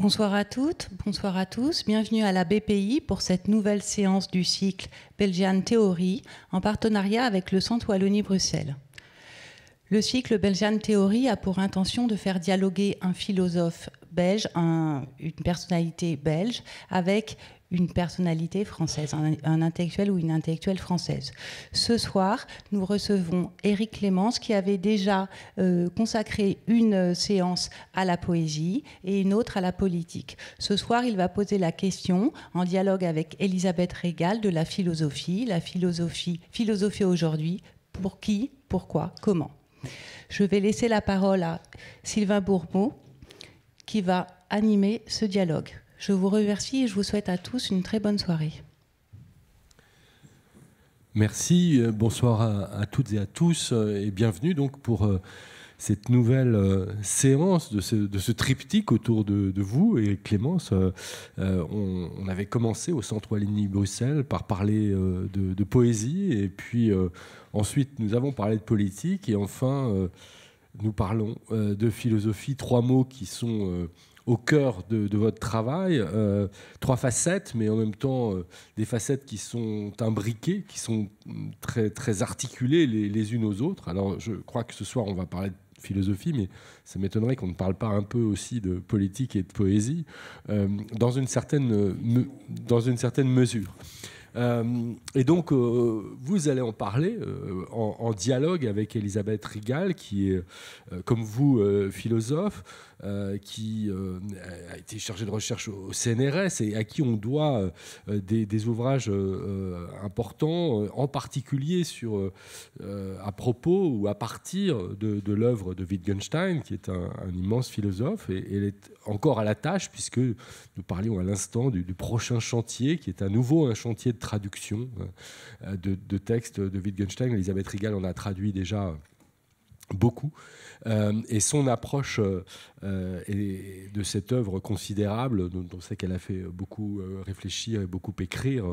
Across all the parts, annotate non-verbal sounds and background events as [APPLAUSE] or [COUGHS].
Bonsoir à toutes, bonsoir à tous. Bienvenue à la BPI pour cette nouvelle séance du cycle Belgian Theory en partenariat avec le Centre Wallonie-Bruxelles. Le cycle Belgian Theory a pour intention de faire dialoguer un philosophe belge, une personnalité belge, avec une personnalité française, un, intellectuel ou une intellectuelle française. Ce soir, nous recevons Éric Clémence qui avait déjà euh, consacré une euh, séance à la poésie et une autre à la politique. Ce soir, il va poser la question, en dialogue avec Elisabeth Régal, de la philosophie. La philosophie, philosophie aujourd'hui, pour qui, pourquoi, comment Je vais laisser la parole à Sylvain Bourbeau qui va animer ce dialogue. Je vous remercie et je vous souhaite à tous une très bonne soirée. Merci, euh, bonsoir à, toutes et à tous euh, et bienvenue donc pour euh, cette nouvelle séance de ce, triptyque autour de, vous et Clémence. on, avait commencé au Centre Wallonie-Bruxelles par parler de, de, poésie et puis ensuite nous avons parlé de politique et enfin nous parlons de philosophie, trois mots qui sont au cœur de, votre travail, euh, trois facettes, mais en même temps euh, des facettes qui sont imbriquées, qui sont très, très articulées les, unes aux autres. Alors je crois que ce soir on va parler de philosophie, mais ça m'étonnerait qu'on ne parle pas un peu aussi de politique et de poésie, euh, dans, une certaine, dans une certaine mesure. et donc, vous allez en parler en, en, dialogue avec Elisabeth Rigal, qui est, comme vous, philosophe. Euh, qui euh, a été chargé de recherche au CNRS et à qui on doit euh, des, ouvrages importants, en particulier sur, à propos ou à partir de, l'œuvre de Wittgenstein, qui est un, immense philosophe, et, elle est encore à la tâche, puisque nous parlions à l'instant du, prochain chantier, qui est à nouveau un chantier de traduction de, de textes de Wittgenstein. Elisabeth Rigal en a traduit déjà beaucoup. Euh, et son approche euh, euh, et de cette œuvre considérable, dont on sait qu'elle a fait beaucoup réfléchir et beaucoup écrire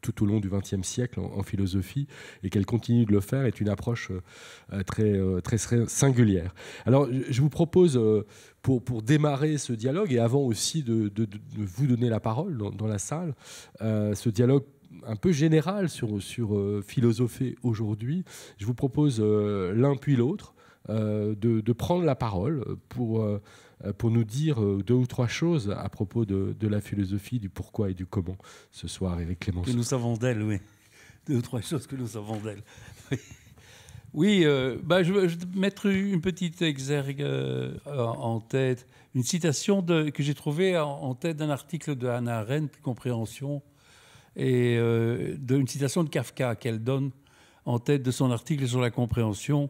tout au long du XXe siècle en, philosophie, et qu'elle continue de le faire, est une approche très, très singulière. Alors, je vous propose, pour, pour démarrer ce dialogue, et avant aussi de, de, vous donner la parole dans, la salle, ce dialogue un peu général sur, sur philosopher aujourd'hui. Je vous propose l'un puis l'autre. Euh, de, prendre la parole pour, euh, pour nous dire euh, deux ou trois choses à propos de, de la philosophie, du pourquoi et du comment ce soir, avec Clément Que nous savons d'elle, oui. Deux ou trois choses que nous savons d'elle. Oui. bah, je vais mettre une petite exergue en tête, une citation que j'ai trouvée en, tête d'un article de Hannah Arendt, Compréhension, et d'une une citation de Kafka qu'elle donne en tête de son article sur la compréhension,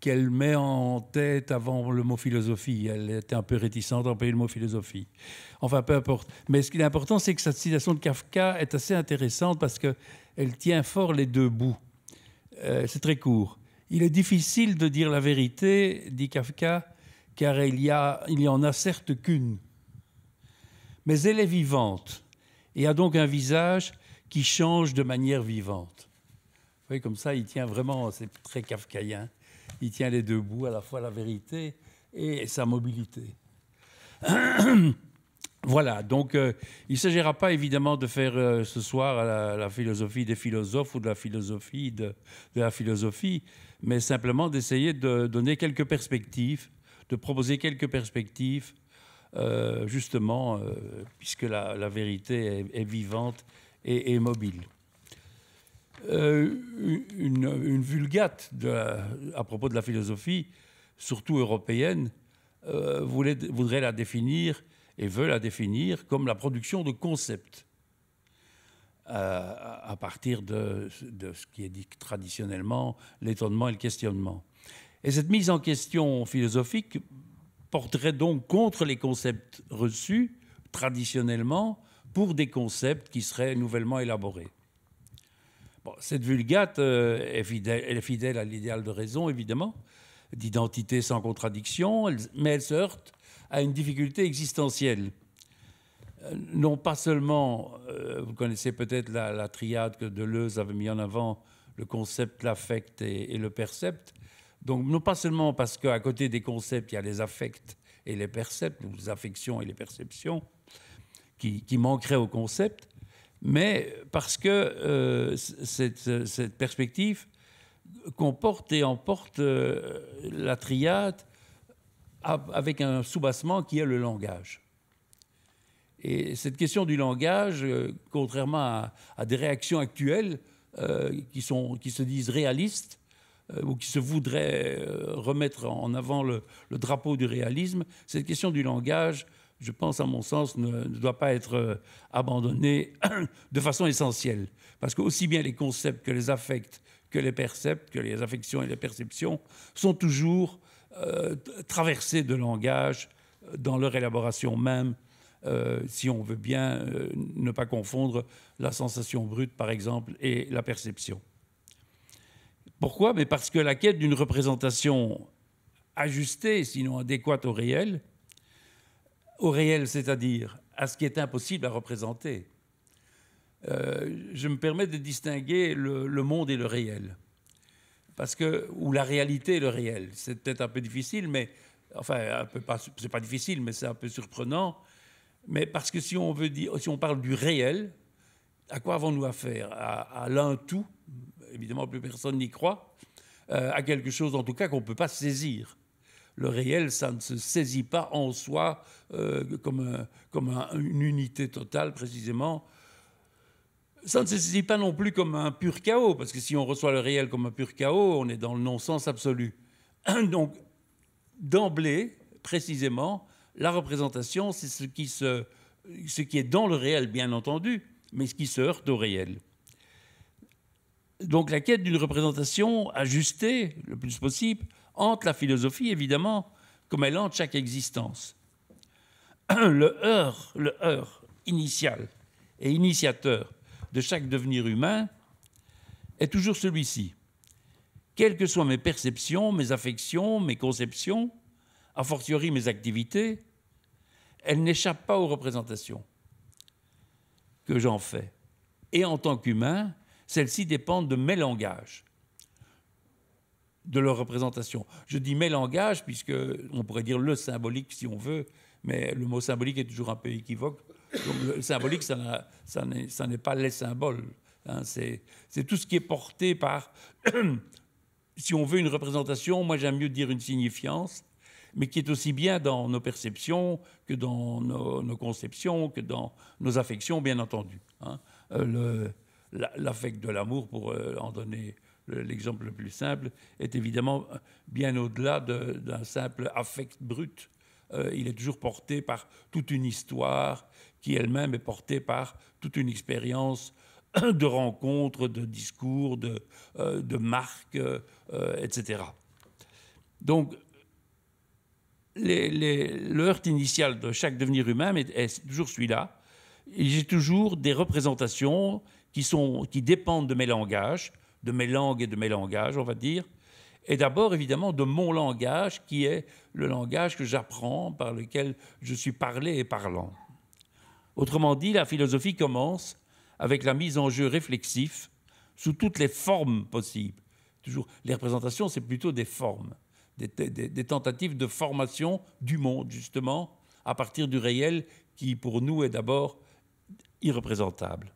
qu'elle met en tête avant le mot philosophie. Elle était un peu réticente à employer le mot philosophie. Enfin, peu importe. Mais ce qui est important, c'est que cette citation de Kafka est assez intéressante parce qu'elle tient fort les deux bouts. Euh, c'est très court. Il est difficile de dire la vérité, dit Kafka, car il y, en a certes qu'une. Mais elle est vivante et a donc un visage qui change de manière vivante. Vous voyez, comme ça, il tient vraiment, c'est très kafkaïen il tient les deux bouts, à la fois la vérité et sa mobilité. [CLEARS THROAT] Voilà, donc euh, il ne s'agira pas évidemment de faire euh, ce soir euh, la, philosophie des philosophes ou de la philosophie de, la philosophie, mais simplement d'essayer de donner quelques perspectives, de proposer quelques perspectives, justement, puisque la, vérité est, vivante et mobile. Euh, une, vulgate à propos de la philosophie, surtout européenne, euh, voudrait la définir et veut la définir comme la production de concepts euh, à partir de, ce qui est dit traditionnellement, l'étonnement et le questionnement. Et cette mise en question philosophique porterait donc contre les concepts reçus traditionnellement pour des concepts qui seraient nouvellement élaborés cette vulgate, euh, est fidèle, à l'idéal de raison, évidemment, d'identité sans contradiction, mais elle se heurte à une difficulté existentielle. Euh, non pas seulement, euh, vous connaissez peut-être la, triade que Deleuze avait mis en avant, le concept, l'affect et, le percept. Donc non pas seulement parce qu'à côté des concepts, il y a les affects et les percepts, les affections et les perceptions, qui manqueraient au concept, mais parce que euh, euh, cette, perspective comporte et emporte euh, la triade avec un soubassement qui est le langage. Et cette question du langage, contrairement à, des réactions actuelles qui, sont, qui se disent réalistes, ou qui se voudraient remettre en avant le, le, drapeau du réalisme, cette question du langage je pense, à mon sens, ne, doit pas être euh, abandonné [CLEARS THROAT] de façon essentielle. Parce que aussi bien les concepts que les affects, que les percepts, que les affections et les perceptions sont toujours euh, traversés de langage euh, dans leur élaboration même, si on veut bien ne pas confondre la sensation brute, par exemple, et la perception. Pourquoi Mais parce que la quête d'une représentation ajustée, sinon adéquate au réel, au réel, c'est-à-dire à ce qui est impossible à représenter. Euh, je me permets de distinguer le, monde et le réel, parce que ou la réalité et le réel. C'est peut-être un peu difficile, mais enfin, un peu c'est pas difficile, mais c'est un peu surprenant. Mais parce que si on veut dire, si on parle du réel, à quoi avons-nous affaire à, l'un tout Évidemment, plus personne n'y croit. Euh, à quelque chose, en tout cas, qu'on ne peut pas saisir le réel, ça ne se saisit pas en soi euh, comme, comme une unité totale, précisément. Ça ne se saisit pas non plus comme un pur chaos, parce que si on reçoit le réel comme un pur chaos, on est dans le non-sens absolu. [CLEARS THROAT] Donc, d'emblée, précisément, la représentation, c'est ce qui, se, ce qui est dans le réel, bien entendu, mais ce qui se heurte au réel. Donc la quête d'une représentation ajustée le plus possible hante la philosophie, évidemment, comme elle hante chaque existence. [CLEARS THROAT] Le heur, le heur initial et initiateur de chaque devenir humain est toujours celui-ci. Quelles que soient mes perceptions, mes affections, mes conceptions, a fortiori mes activités, elles n'échappent pas aux représentations que j'en fais. Et en tant qu'humain, celles-ci dépendent de mes langages, de leur représentation. Je dis mes langages, puisque on pourrait dire le symbolique si on veut, mais le mot symbolique est toujours un peu équivoque. le symbolique, ça, ça n'est pas les symboles. Hein. c'est tout ce qui est porté par, [CLEARS THROAT] si on veut une représentation, moi j'aime mieux dire une signifiance, mais qui est aussi bien dans nos perceptions que dans nos, conceptions, que dans nos affections, bien entendu. Hein. Euh, l'affect de l'amour, pour euh, en donner l'exemple le plus simple, est évidemment euh, bien au-delà d'un simple affect brut. Euh, il est toujours porté par toute une histoire qui elle-même est portée par toute une expérience de rencontres, de discours, de, euh, marques, etc. Donc, les, le initial de chaque devenir humain est, est toujours celui-là. J'ai toujours des représentations qui, sont, qui dépendent de mes langages, de mes langues et de mes langages, on va dire, et d'abord évidemment de mon langage, qui est le langage que j'apprends, par lequel je suis parlé et parlant. Autrement dit, la philosophie commence avec la mise en jeu réflexif sous toutes les formes possibles. Toujours, les représentations, c'est plutôt des formes, des, des tentatives de formation du monde, justement, à partir du réel qui, pour nous, est d'abord irreprésentable.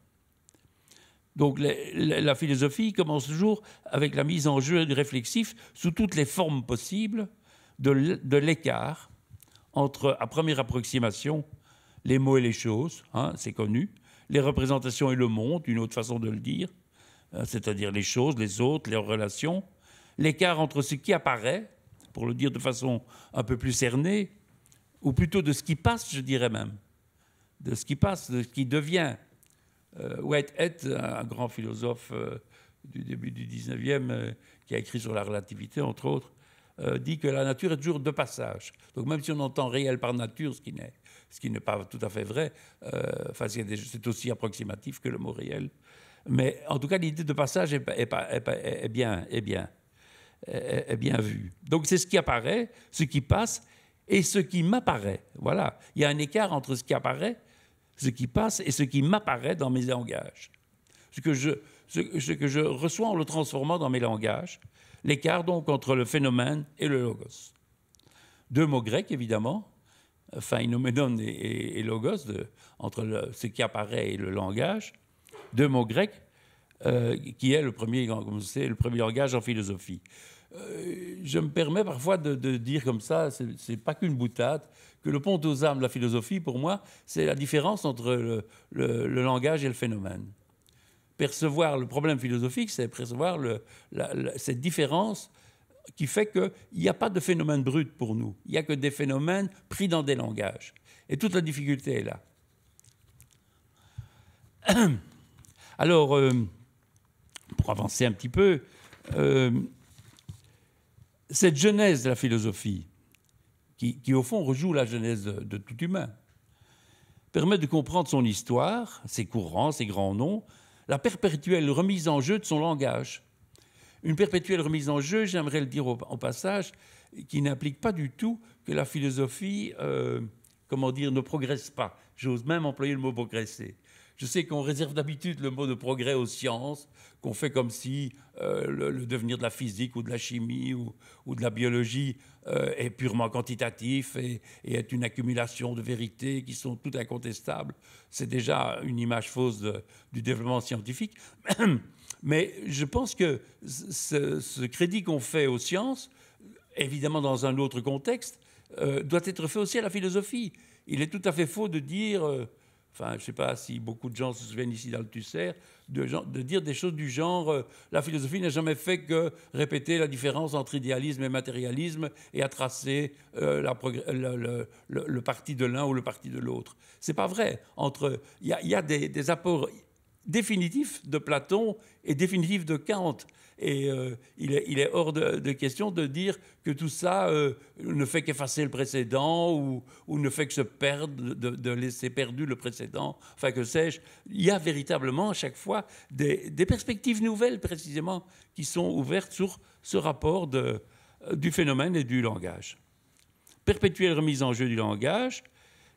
Donc la, philosophie commence toujours avec la mise en jeu du réflexif sous toutes les formes possibles de l'écart entre, à première approximation, les mots et les choses, hein, c'est connu, les représentations et le monde, une autre façon de le dire, hein, c'est-à-dire les choses, les autres, leurs relations, l'écart entre ce qui apparaît, pour le dire de façon un peu plus cernée, ou plutôt de ce qui passe, je dirais même, de ce qui passe, de ce qui devient, euh, Whitehead, un grand philosophe euh, du début du 19e, euh, qui a écrit sur la relativité, entre autres, dit que la nature est toujours de passage. Donc même si on entend réel par nature, ce qui n'est, pas tout à fait vrai, c'est aussi approximatif que le mot réel. Mais en tout cas, l'idée de passage est, bien, est bien, est, bien vue. Donc c'est ce qui apparaît, ce qui passe et ce qui m'apparaît. Voilà. Il y a un écart entre ce qui apparaît ce qui passe et ce qui m'apparaît dans mes langages. Ce que je, reçois en le transformant dans mes langages, l'écart donc entre le phénomène et le logos. Deux mots grecs, évidemment, phénoménon et, et, logos, entre ce qui apparaît et le langage. Deux mots grecs, euh, qui est le premier, le premier langage en philosophie. Euh, je me permets parfois de, dire comme ça, ce n'est pas qu'une boutade, que le pont aux armes de la philosophie, pour moi, c'est la différence entre le, langage et le phénomène. Percevoir le problème philosophique, c'est percevoir cette différence qui fait qu'il n'y a pas de phénomène brut pour nous. Il n'y a que des phénomènes pris dans des langages. Et toute la difficulté est là. [CLEARS THROAT] Alors, euh, pour avancer un petit peu, euh, cette genèse de la philosophie, qui, au fond rejoue la genèse de, tout humain, permet de comprendre son histoire, ses courants, ses grands noms, la perpétuelle remise en jeu de son langage. Une perpétuelle remise en jeu, j'aimerais le dire au, en passage, qui n'implique pas du tout que la philosophie, euh, comment dire, ne progresse pas. J'ose même employer le mot progresser. Je sais qu'on réserve d'habitude le mot de progrès aux sciences, qu'on fait comme si euh, le, devenir de la physique ou de la chimie ou de la biologie euh, est purement quantitatif et, est une accumulation de vérités qui sont toutes incontestables. C'est déjà une image fausse du développement scientifique. [CLEARS THROAT] Mais je pense que ce, crédit qu'on fait aux sciences, évidemment dans un autre contexte, euh, doit être fait aussi à la philosophie. Il est tout à fait faux de dire... Euh, Enfin, je ne sais pas si beaucoup de gens se souviennent ici dans de, dire des choses du genre euh, la philosophie n'a jamais fait que répéter la différence entre idéalisme et matérialisme et à tracer euh, le, parti de l'un ou le parti de l'autre. Ce n'est pas vrai. Entre il y a, des, apports définitifs de Platon et définitifs de Kant. Et euh, il, est, hors de, question de dire que tout ça euh, ne fait qu'effacer le précédent ou, ne fait que se perdre, de, laisser perdu le précédent. Enfin, que sais-je. Il y a véritablement à chaque fois des, perspectives nouvelles, précisément, qui sont ouvertes sur ce rapport euh, du phénomène et du langage. Perpétuelle remise en jeu du langage,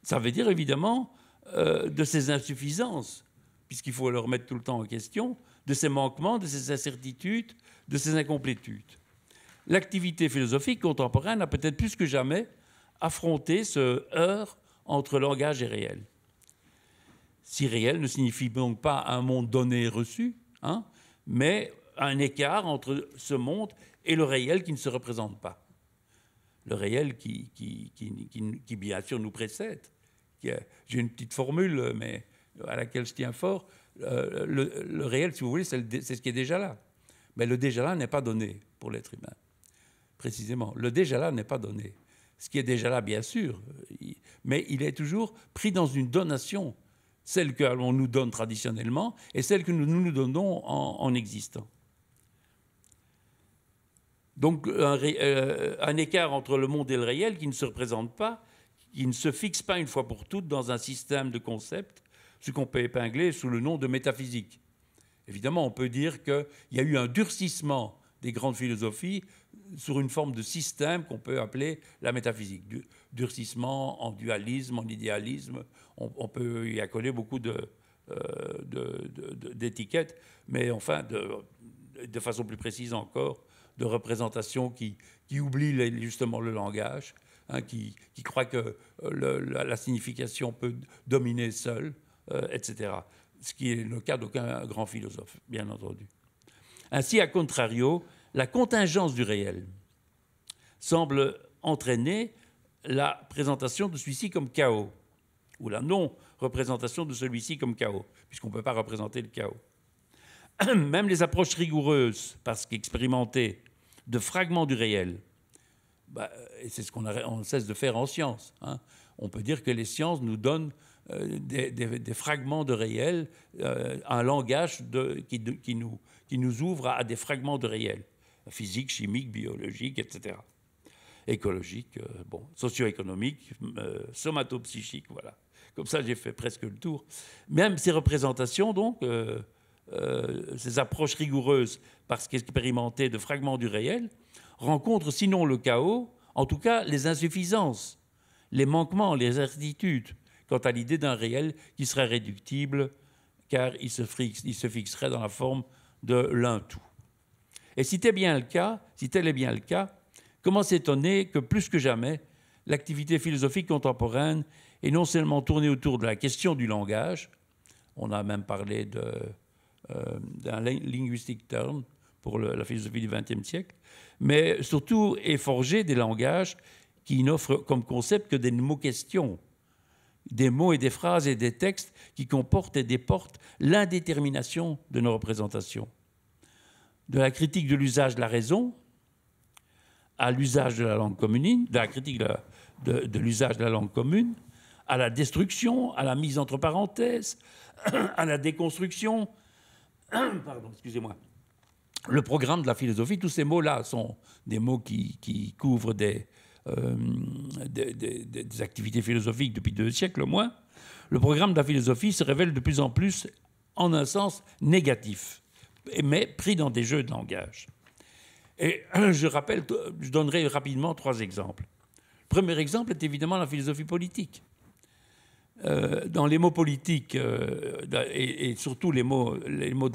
ça veut dire évidemment de ses insuffisances, puisqu'il faut le remettre tout le temps en question, de ses manquements, de ses incertitudes, de ses incomplétudes. L'activité philosophique contemporaine a peut-être plus que jamais affronté ce heurt entre langage et réel. Si réel ne signifie donc pas un monde donné et reçu, hein, mais un écart entre ce monde et le réel qui ne se représente pas. Le réel qui, qui bien sûr nous précède. J'ai une petite formule, mais à laquelle je tiens fort. Euh, le, réel, si vous voulez, c'est ce qui est déjà là. Mais le déjà là n'est pas donné pour l'être humain, précisément. Le déjà là n'est pas donné. Ce qui est déjà là, bien sûr, mais il est toujours pris dans une donation, celle que l'on nous donne traditionnellement et celle que nous nous donnons en, existant. Donc un, euh, un, écart entre le monde et le réel qui ne se représente pas, qui ne se fixe pas une fois pour toutes dans un système de concepts ce qu'on peut épingler sous le nom de métaphysique. Évidemment, on peut dire qu'il y a eu un durcissement des grandes philosophies sur une forme de système qu'on peut appeler la métaphysique. Du, durcissement en dualisme, en idéalisme, on, peut y accoler beaucoup d'étiquettes, de, euh, mais enfin, de, façon plus précise encore, de représentations qui, qui oublient justement le langage, hein, qui, qui croient que euh, la, signification peut dominer seule. Euh, etc. Ce qui est le cas d'aucun grand philosophe, bien entendu. Ainsi, à contrario, la contingence du réel semble entraîner la présentation de celui-ci comme chaos, ou la non-représentation de celui-ci comme chaos, puisqu'on ne peut pas représenter le chaos. [CLEARS THROAT] Même les approches rigoureuses, parce qu'expérimentées, de fragments du réel, bah, et c'est ce qu'on cesse de faire en science, hein, on peut dire que les sciences nous donnent euh, des, fragments de réel, euh, un langage qui, nous, ouvre à, des fragments de réel, physique, chimique, biologique, etc écologique, euh, bon, socio-économique, somato somatopsychique, voilà. Comme ça, j'ai fait presque le tour. Même ces représentations, donc, ces approches rigoureuses, parce qu'expérimentées de fragments du réel, rencontrent sinon le chaos, en tout cas les insuffisances, les manquements, les certitudes, quant à l'idée d'un réel qui serait réductible car il se, fixerait dans la forme de l'un tout. Et si, tel est bien le cas, comment s'étonner que plus que jamais, l'activité philosophique contemporaine est non seulement tournée autour de la question du langage, on a même parlé euh, d'un linguistic term pour la philosophie du XXe siècle, mais surtout est forgée des langages qui n'offrent comme concept que des mots-questions des mots et des phrases et des textes qui comportent et déportent l'indétermination de nos représentations. De la critique de l'usage de la raison à l'usage de la langue commune, de la critique de, l'usage de la langue commune, à la destruction, à la mise entre parenthèses, [CLEARS THROAT] à la déconstruction. [CLEARS THROAT] Pardon, excusez-moi. Le programme de la philosophie, tous ces mots-là sont des mots qui couvrent des, euh, des, activités philosophiques depuis deux siècles au moins, le programme de la philosophie se révèle de plus en plus en un sens négatif, mais pris dans des jeux de langage. Et [CLEARS THROAT] je rappelle, je donnerai rapidement trois exemples. Le premier exemple est évidemment la philosophie politique. Euh, dans les mots politiques euh, et, surtout les mots, les mots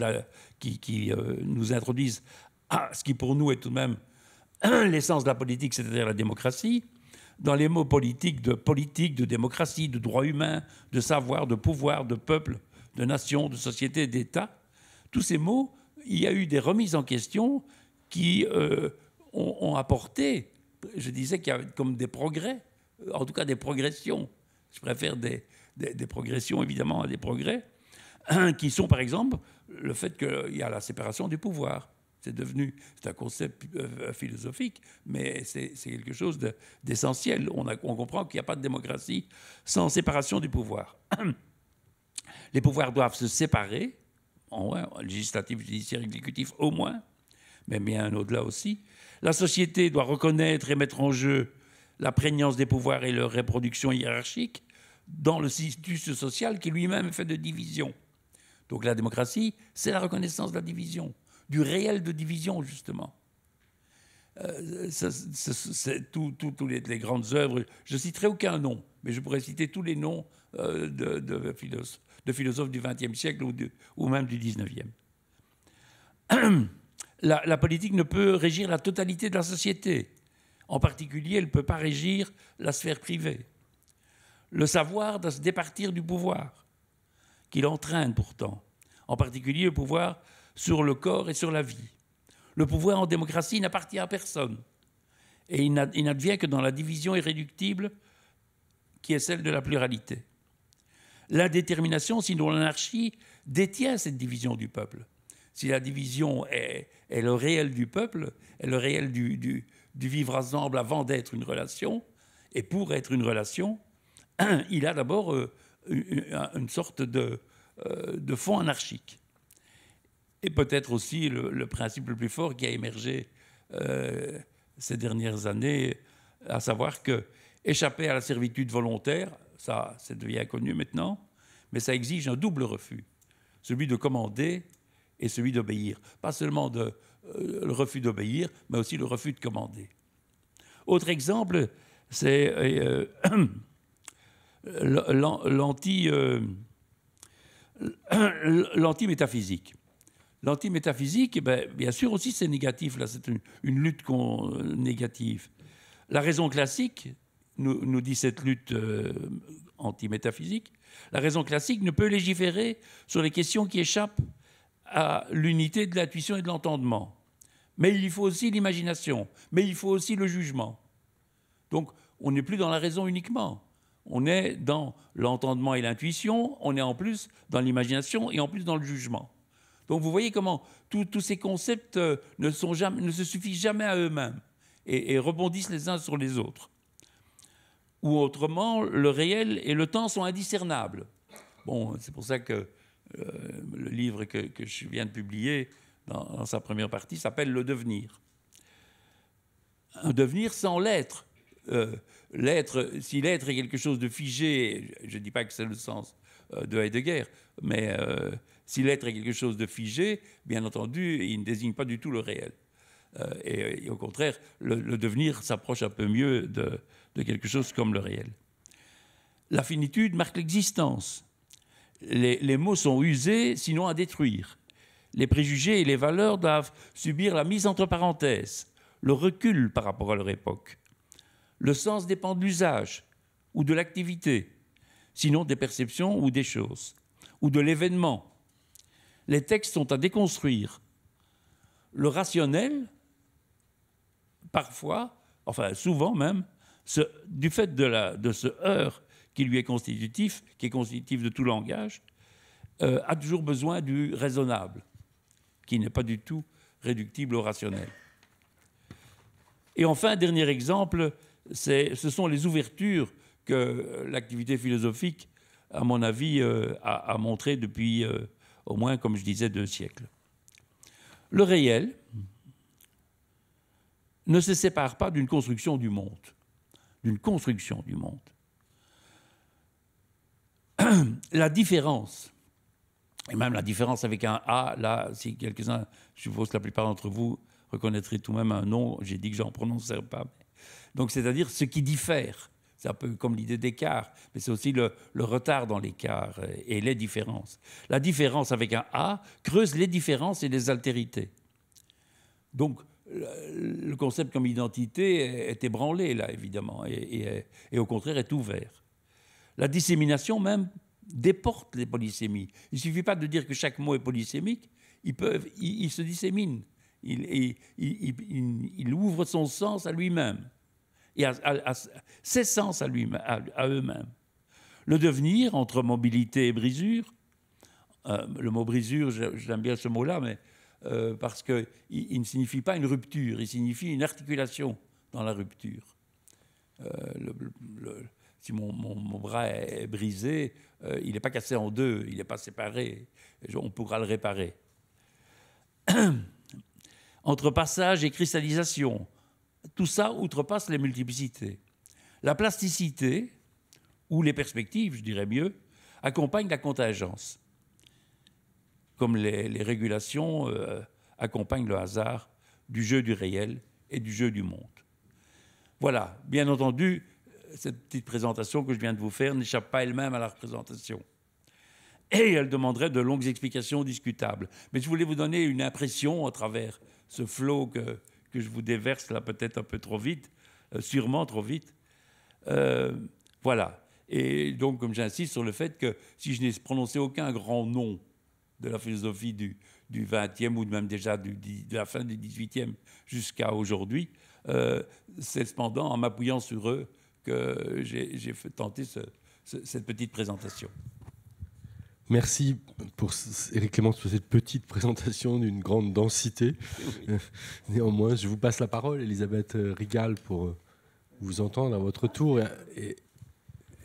qui, nous introduisent à ah, ce qui pour nous est tout de même [CLEARS THROAT] l'essence de la politique, c'est-à-dire la démocratie, dans les mots politiques de politique, de démocratie, de droit humain, de savoir, de pouvoir, de peuple, de nation, de société, d'État, tous ces mots, il y a eu des remises en question qui euh, ont, apporté, je disais qu'il y avait comme des progrès, en tout cas des progressions. Je préfère des, des, des progressions évidemment à des progrès, [CLEARS THROAT] qui sont par exemple le fait qu'il y a la séparation du pouvoir. C'est devenu, c'est un concept euh, philosophique, mais c'est quelque chose d'essentiel. on, on, comprend qu'il n'y a pas de démocratie sans séparation du pouvoir. [CLEARS THROAT] Les pouvoirs doivent se séparer, en législatif, judiciaire, exécutif au moins, mais bien au-delà aussi. La société doit reconnaître et mettre en jeu la prégnance des pouvoirs et leur reproduction hiérarchique dans le système social qui lui-même fait de division. Donc la démocratie, c'est la reconnaissance de la division du réel de division, justement. Euh, c'est tout, les, grandes œuvres, je ne citerai aucun nom, mais je pourrais citer tous les noms euh, de, philosophes, du XXe siècle ou, même du XIXe. [CLEARS THROAT] La, la politique ne peut régir la totalité de la société. En particulier, elle ne peut pas régir la sphère privée. Le savoir doit se départir du pouvoir, qu'il entraîne pourtant. En particulier, le pouvoir sur le corps et sur la vie. Le pouvoir en démocratie n'appartient à personne. Et il n'advient que dans la division irréductible qui est celle de la pluralité. La détermination, sinon l'anarchie, détient cette division du peuple. Si la division est, le réel du peuple, est le réel du, vivre ensemble avant d'être une relation, et pour être une relation, [CLEARS THROAT] il a d'abord euh, une sorte de euh, fond anarchique et peut-être aussi le, principe le plus fort qui a émergé euh, ces dernières années, à savoir que échapper à la servitude volontaire, ça, devient inconnu maintenant, mais ça exige un double refus, celui de commander et celui d'obéir. Pas seulement euh, le refus d'obéir, mais aussi le refus de commander. Autre exemple, c'est euh, [COUGHS] [COUGHS] l'anti-métaphysique. L'antimétaphysique, métaphysique eh bien, bien, sûr aussi c'est négatif, là c'est une, lutte euh, négative. La raison classique, nous, dit cette lutte euh, anti-métaphysique, la raison classique ne peut légiférer sur les questions qui échappent à l'unité de l'intuition et de l'entendement. Mais il faut aussi l'imagination, mais il faut aussi le jugement. Donc on n'est plus dans la raison uniquement. On est dans l'entendement et l'intuition, on est en plus dans l'imagination et en plus dans le jugement. Donc vous voyez comment tous ces concepts euh, ne, se suffisent jamais à eux-mêmes et, rebondissent les uns sur les autres. Ou autrement, le réel et le temps sont indiscernables. Bon, c'est pour ça que euh, le livre que, je viens de publier dans, sa première partie s'appelle Le devenir. Un devenir sans l'être. Euh, l'être, si l'être est quelque chose de figé, je ne dis pas que c'est le sens de Heidegger, mais si l'être est quelque chose de figé, bien entendu, il ne désigne pas du tout le réel. Euh, et, au contraire, le, devenir s'approche un peu mieux de, quelque chose comme le réel. La finitude marque l'existence. Les, les mots sont usés, sinon à détruire. Les préjugés et les valeurs doivent subir la mise entre parenthèses, le recul par rapport à leur époque. Le sens dépend de l'usage ou de l'activité, sinon des perceptions ou des choses, ou de l'événement, les textes sont à déconstruire. Le rationnel, parfois, enfin souvent même, du fait de, la, de ce heurt qui lui est constitutif, qui est constitutif de tout langage, euh, a toujours besoin du raisonnable, qui n'est pas du tout réductible au rationnel. Et enfin, dernier exemple, ce sont les ouvertures que euh, l'activité philosophique, à mon avis, euh, a, montrées depuis au moins, comme je disais, deux siècles. Le réel ne se sépare pas d'une construction du monde, d'une construction du monde. [CLEARS THROAT] la différence, et même la différence avec un A, là, si quelques-uns, je suppose que la plupart d'entre vous reconnaîtraient tout de même un nom, j'ai dit que j'en prononcerai pas. Donc, c'est-à-dire ce qui diffère c'est un peu comme l'idée d'écart, mais c'est aussi le, retard dans l'écart euh, et les différences. La différence avec un A creuse les différences et les altérités. Donc, le concept comme identité est ébranlé, là, évidemment, et, au contraire est ouvert. La dissémination même déporte les polysémies. Il ne suffit pas de dire que chaque mot est polysémique, il, se dissémine, il, ouvre son sens à lui-même et à, ses sens à, lui, à, eux-mêmes. Le devenir, entre mobilité et brisure, euh, le mot brisure, j'aime bien ce mot-là, mais euh, parce qu'il il ne signifie pas une rupture, il signifie une articulation dans la rupture. Euh, si mon, bras est, brisé, il n'est pas cassé en deux, il n'est pas séparé, on pourra le réparer. [CLEARS THROAT] entre passage et cristallisation, tout ça outrepasse les multiplicités. La plasticité, ou les perspectives, je dirais mieux, accompagne la contingence, comme les, régulations euh, accompagnent le hasard du jeu du réel et du jeu du monde. Voilà, bien entendu, cette petite présentation que je viens de vous faire n'échappe pas elle-même à la représentation. Et elle demanderait de longues explications discutables. Mais je voulais vous donner une impression à travers ce flot que, que je vous déverse là peut-être un peu trop vite, euh, sûrement trop vite. Euh, voilà. Et donc, comme j'insiste sur le fait que si je n'ai prononcé aucun grand nom de la philosophie du, du 20e ou même déjà de la fin du 18e jusqu'à aujourd'hui, c'est euh, cependant en m'appuyant sur eux que j'ai tenté cette petite présentation. Merci pour Eric pour cette petite présentation d'une grande densité. [LAUGHS] Néanmoins, je vous passe la parole, Elisabeth euh, Rigal, pour euh, vous entendre à votre tour et,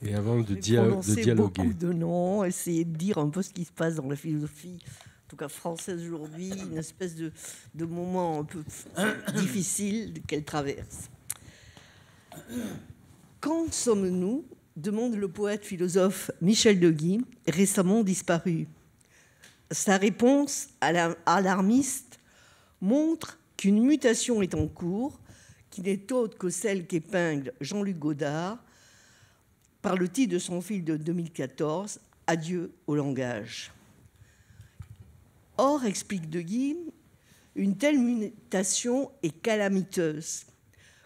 et, avant de, dia de dialoguer. Beaucoup de noms, essayer de dire un peu ce qui se passe dans la philosophie, en tout cas française aujourd'hui, une espèce de, de moment un peu [COUGHS] difficile qu'elle traverse. Quand sommes-nous demande le poète philosophe Michel Deguy, récemment disparu. Sa réponse alarmiste montre qu'une mutation est en cours, qui n'est autre que celle qu'épingle Jean-Luc Godard par le titre de son film de 2014, Adieu au langage. Or, explique Deguy, une telle mutation est calamiteuse,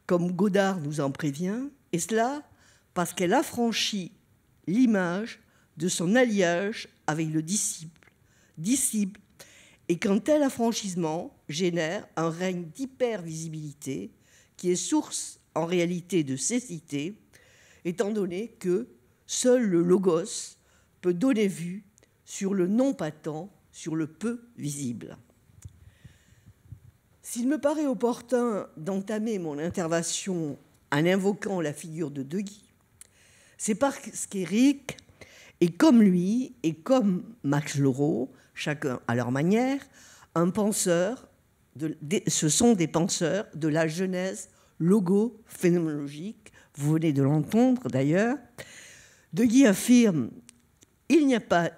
comme Godard nous en prévient, et cela parce qu'elle affranchit l'image de son alliage avec le disciple. Disciple. Et qu'un tel affranchissement génère un règne d'hypervisibilité qui est source en réalité de cécité, étant donné que seul le logos peut donner vue sur le non patent, sur le peu visible. S'il me paraît opportun d'entamer mon intervention en invoquant la figure de De Guy, c'est parce qu'Éric est comme lui et comme Max Leroux, chacun à leur manière, un penseur, ce sont des penseurs de la genèse logo-phénoménologique, vous venez de l'entendre d'ailleurs. De Guy affirme il n'y a pas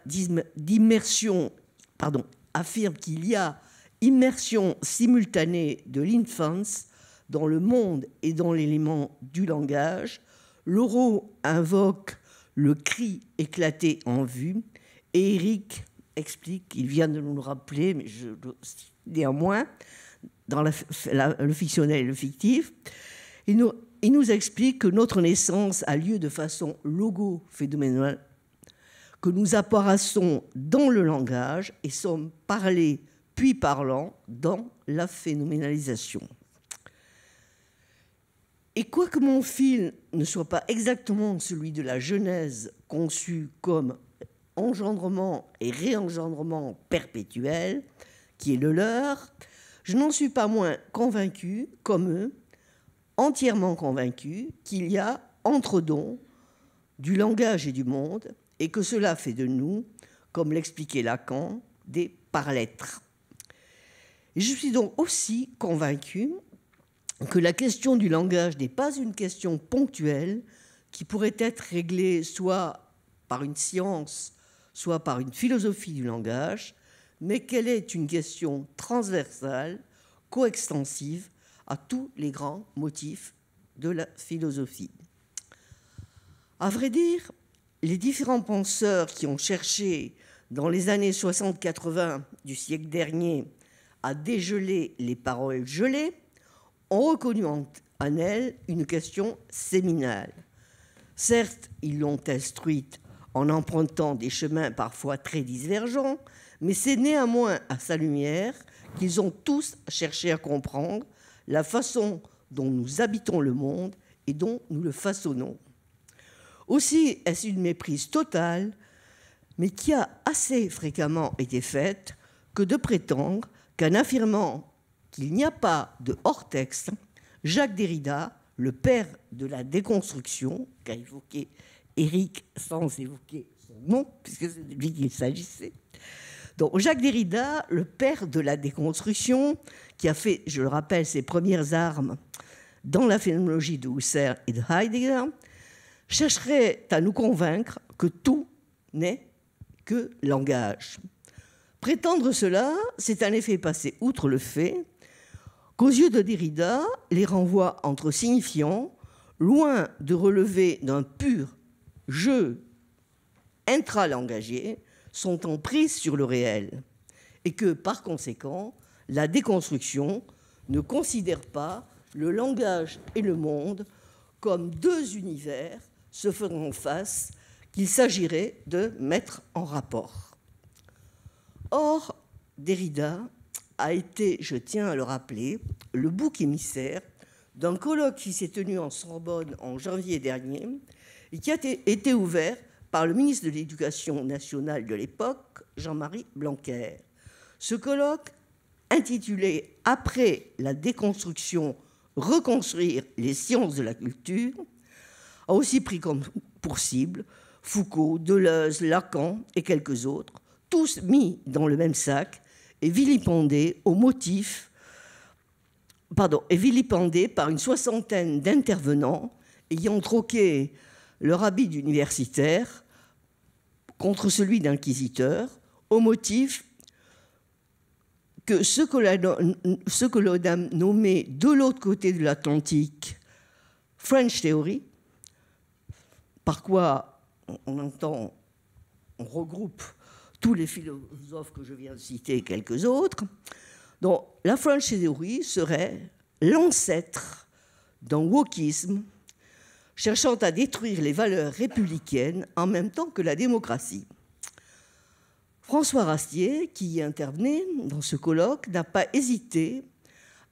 d'immersion, pardon, affirme qu'il y a immersion simultanée de l'infance dans le monde et dans l'élément du langage, Loro invoque le cri éclaté en vue et Eric explique, il vient de nous le rappeler, mais je, néanmoins, dans le fictionnel et le fictif, il nous, il nous explique que notre naissance a lieu de façon logo-phénoménale, que nous apparaissons dans le langage et sommes parlés puis parlants dans la phénoménalisation. Et quoique mon film ne soit pas exactement celui de la Genèse conçue comme engendrement et réengendrement perpétuel, qui est le leur, je n'en suis pas moins convaincu, comme eux, entièrement convaincu qu'il y a entre dons du langage et du monde, et que cela fait de nous, comme l'expliquait Lacan, des par lettres Je suis donc aussi convaincu que la question du langage n'est pas une question ponctuelle qui pourrait être réglée soit par une science, soit par une philosophie du langage, mais qu'elle est une question transversale, coextensive à tous les grands motifs de la philosophie. À vrai dire, les différents penseurs qui ont cherché dans les années 60-80 du siècle dernier à dégeler les paroles gelées ont reconnu en, elle une question séminale. Certes, ils l'ont instruite en empruntant des chemins parfois très divergents, mais c'est néanmoins à sa lumière qu'ils ont tous cherché à comprendre la façon dont nous habitons le monde et dont nous le façonnons. Aussi est-ce une méprise totale, mais qui a assez fréquemment été faite que de prétendre qu'un affirmant qu'il n'y a pas de hors-texte, Jacques Derrida, le père de la déconstruction, qu'a évoqué Éric sans évoquer son nom, puisque c'est de lui qu'il s'agissait, donc Jacques Derrida, le père de la déconstruction, qui a fait, je le rappelle, ses premières armes dans la phénoménologie de Husserl et de Heidegger, chercherait à nous convaincre que tout n'est que langage. Prétendre cela, c'est un effet passer outre le fait aux yeux de Derrida, les renvois entre signifiants, loin de relever d'un pur jeu intralangagier, sont en prise sur le réel, et que par conséquent, la déconstruction ne considère pas le langage et le monde comme deux univers se feront face qu'il s'agirait de mettre en rapport. Or, Derrida a été, je tiens à le rappeler, le bouc émissaire d'un colloque qui s'est tenu en Sorbonne en janvier dernier et qui a été ouvert par le ministre de l'Éducation nationale de l'époque, Jean-Marie Blanquer. Ce colloque, intitulé Après la déconstruction, reconstruire les sciences de la culture, a aussi pris comme pour cible Foucault, Deleuze, Lacan et quelques autres, tous mis dans le même sac est vilipendé au motif, pardon, par une soixantaine d'intervenants ayant troqué leur habit d'universitaire contre celui d'inquisiteur au motif que ce que l'on a nommé de l'autre côté de l'Atlantique French Theory, par quoi on entend, on regroupe tous les philosophes que je viens de citer et quelques autres. dont la French theory serait l'ancêtre d'un wokisme cherchant à détruire les valeurs républicaines en même temps que la démocratie. François Rastier, qui y intervenait dans ce colloque, n'a pas hésité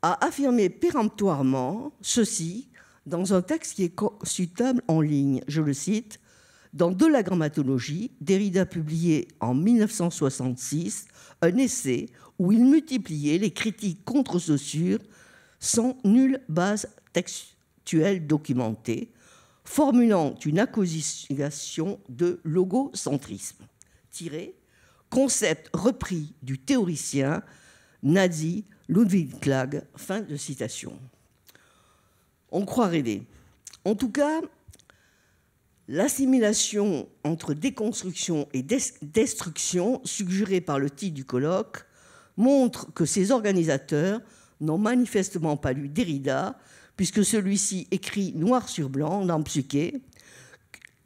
à affirmer péremptoirement ceci dans un texte qui est consultable en ligne. Je le cite dans De la grammatologie, Derrida publiait en 1966 un essai où il multipliait les critiques contre Saussure sans nulle base textuelle documentée, formulant une accusation de logocentrisme, tiré concept repris du théoricien nazi Ludwig Klag. Fin de citation. On croit rêver. En tout cas, L'assimilation entre déconstruction et destruction, suggérée par le titre du colloque, montre que ses organisateurs n'ont manifestement pas lu Derrida, puisque celui-ci écrit noir sur blanc dans Psyché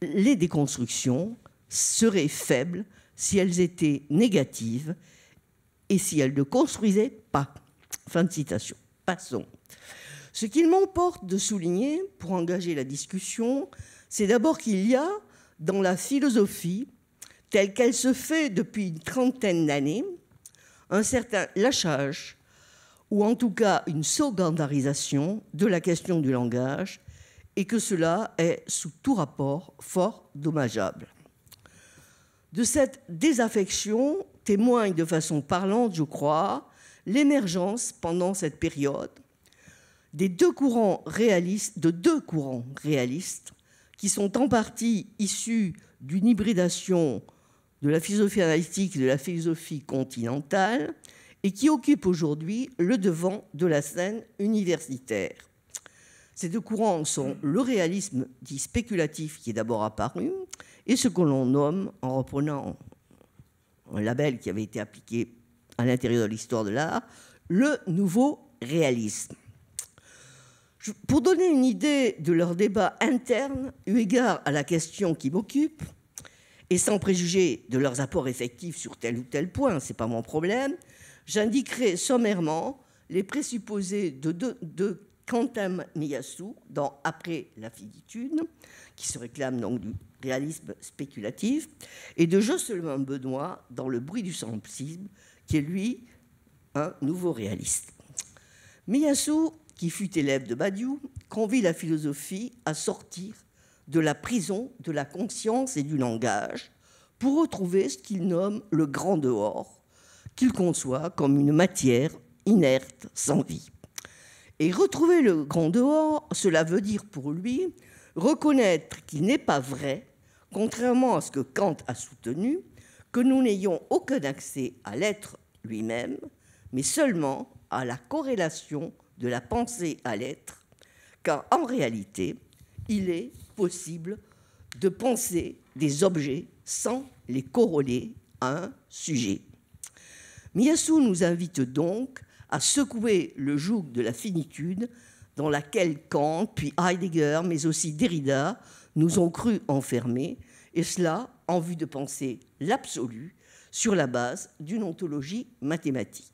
les déconstructions seraient faibles si elles étaient négatives et si elles ne construisaient pas. Fin de citation. Passons. Ce qu'il m'emporte de souligner, pour engager la discussion, c'est d'abord qu'il y a dans la philosophie, telle qu'elle se fait depuis une trentaine d'années, un certain lâchage, ou en tout cas une secondarisation de la question du langage, et que cela est, sous tout rapport, fort dommageable. De cette désaffection témoigne de façon parlante, je crois, l'émergence pendant cette période des deux courants réalistes, de deux courants réalistes qui sont en partie issus d'une hybridation de la philosophie analytique et de la philosophie continentale, et qui occupent aujourd'hui le devant de la scène universitaire. Ces deux courants sont le réalisme dit spéculatif qui est d'abord apparu, et ce que l'on nomme, en reprenant un label qui avait été appliqué à l'intérieur de l'histoire de l'art, le nouveau réalisme. Pour donner une idée de leur débat interne, eu égard à la question qui m'occupe, et sans préjuger de leurs apports effectifs sur tel ou tel point, ce n'est pas mon problème, j'indiquerai sommairement les présupposés de, de, Quentin miyasu dans Après la finitude, qui se réclame donc du réalisme spéculatif, et de Jocelyn Benoît dans Le bruit du sensisme », qui est lui un nouveau réaliste. Miyasu qui fut élève de Badiou, convie la philosophie à sortir de la prison de la conscience et du langage pour retrouver ce qu'il nomme le grand dehors, qu'il conçoit comme une matière inerte, sans vie. Et retrouver le grand dehors, cela veut dire pour lui reconnaître qu'il n'est pas vrai, contrairement à ce que Kant a soutenu, que nous n'ayons aucun accès à l'être lui-même, mais seulement à la corrélation de la pensée à l'être, car en réalité, il est possible de penser des objets sans les corroler à un sujet. Miyasu nous invite donc à secouer le joug de la finitude dans laquelle Kant, puis Heidegger, mais aussi Derrida nous ont cru enfermés, et cela en vue de penser l'absolu sur la base d'une ontologie mathématique.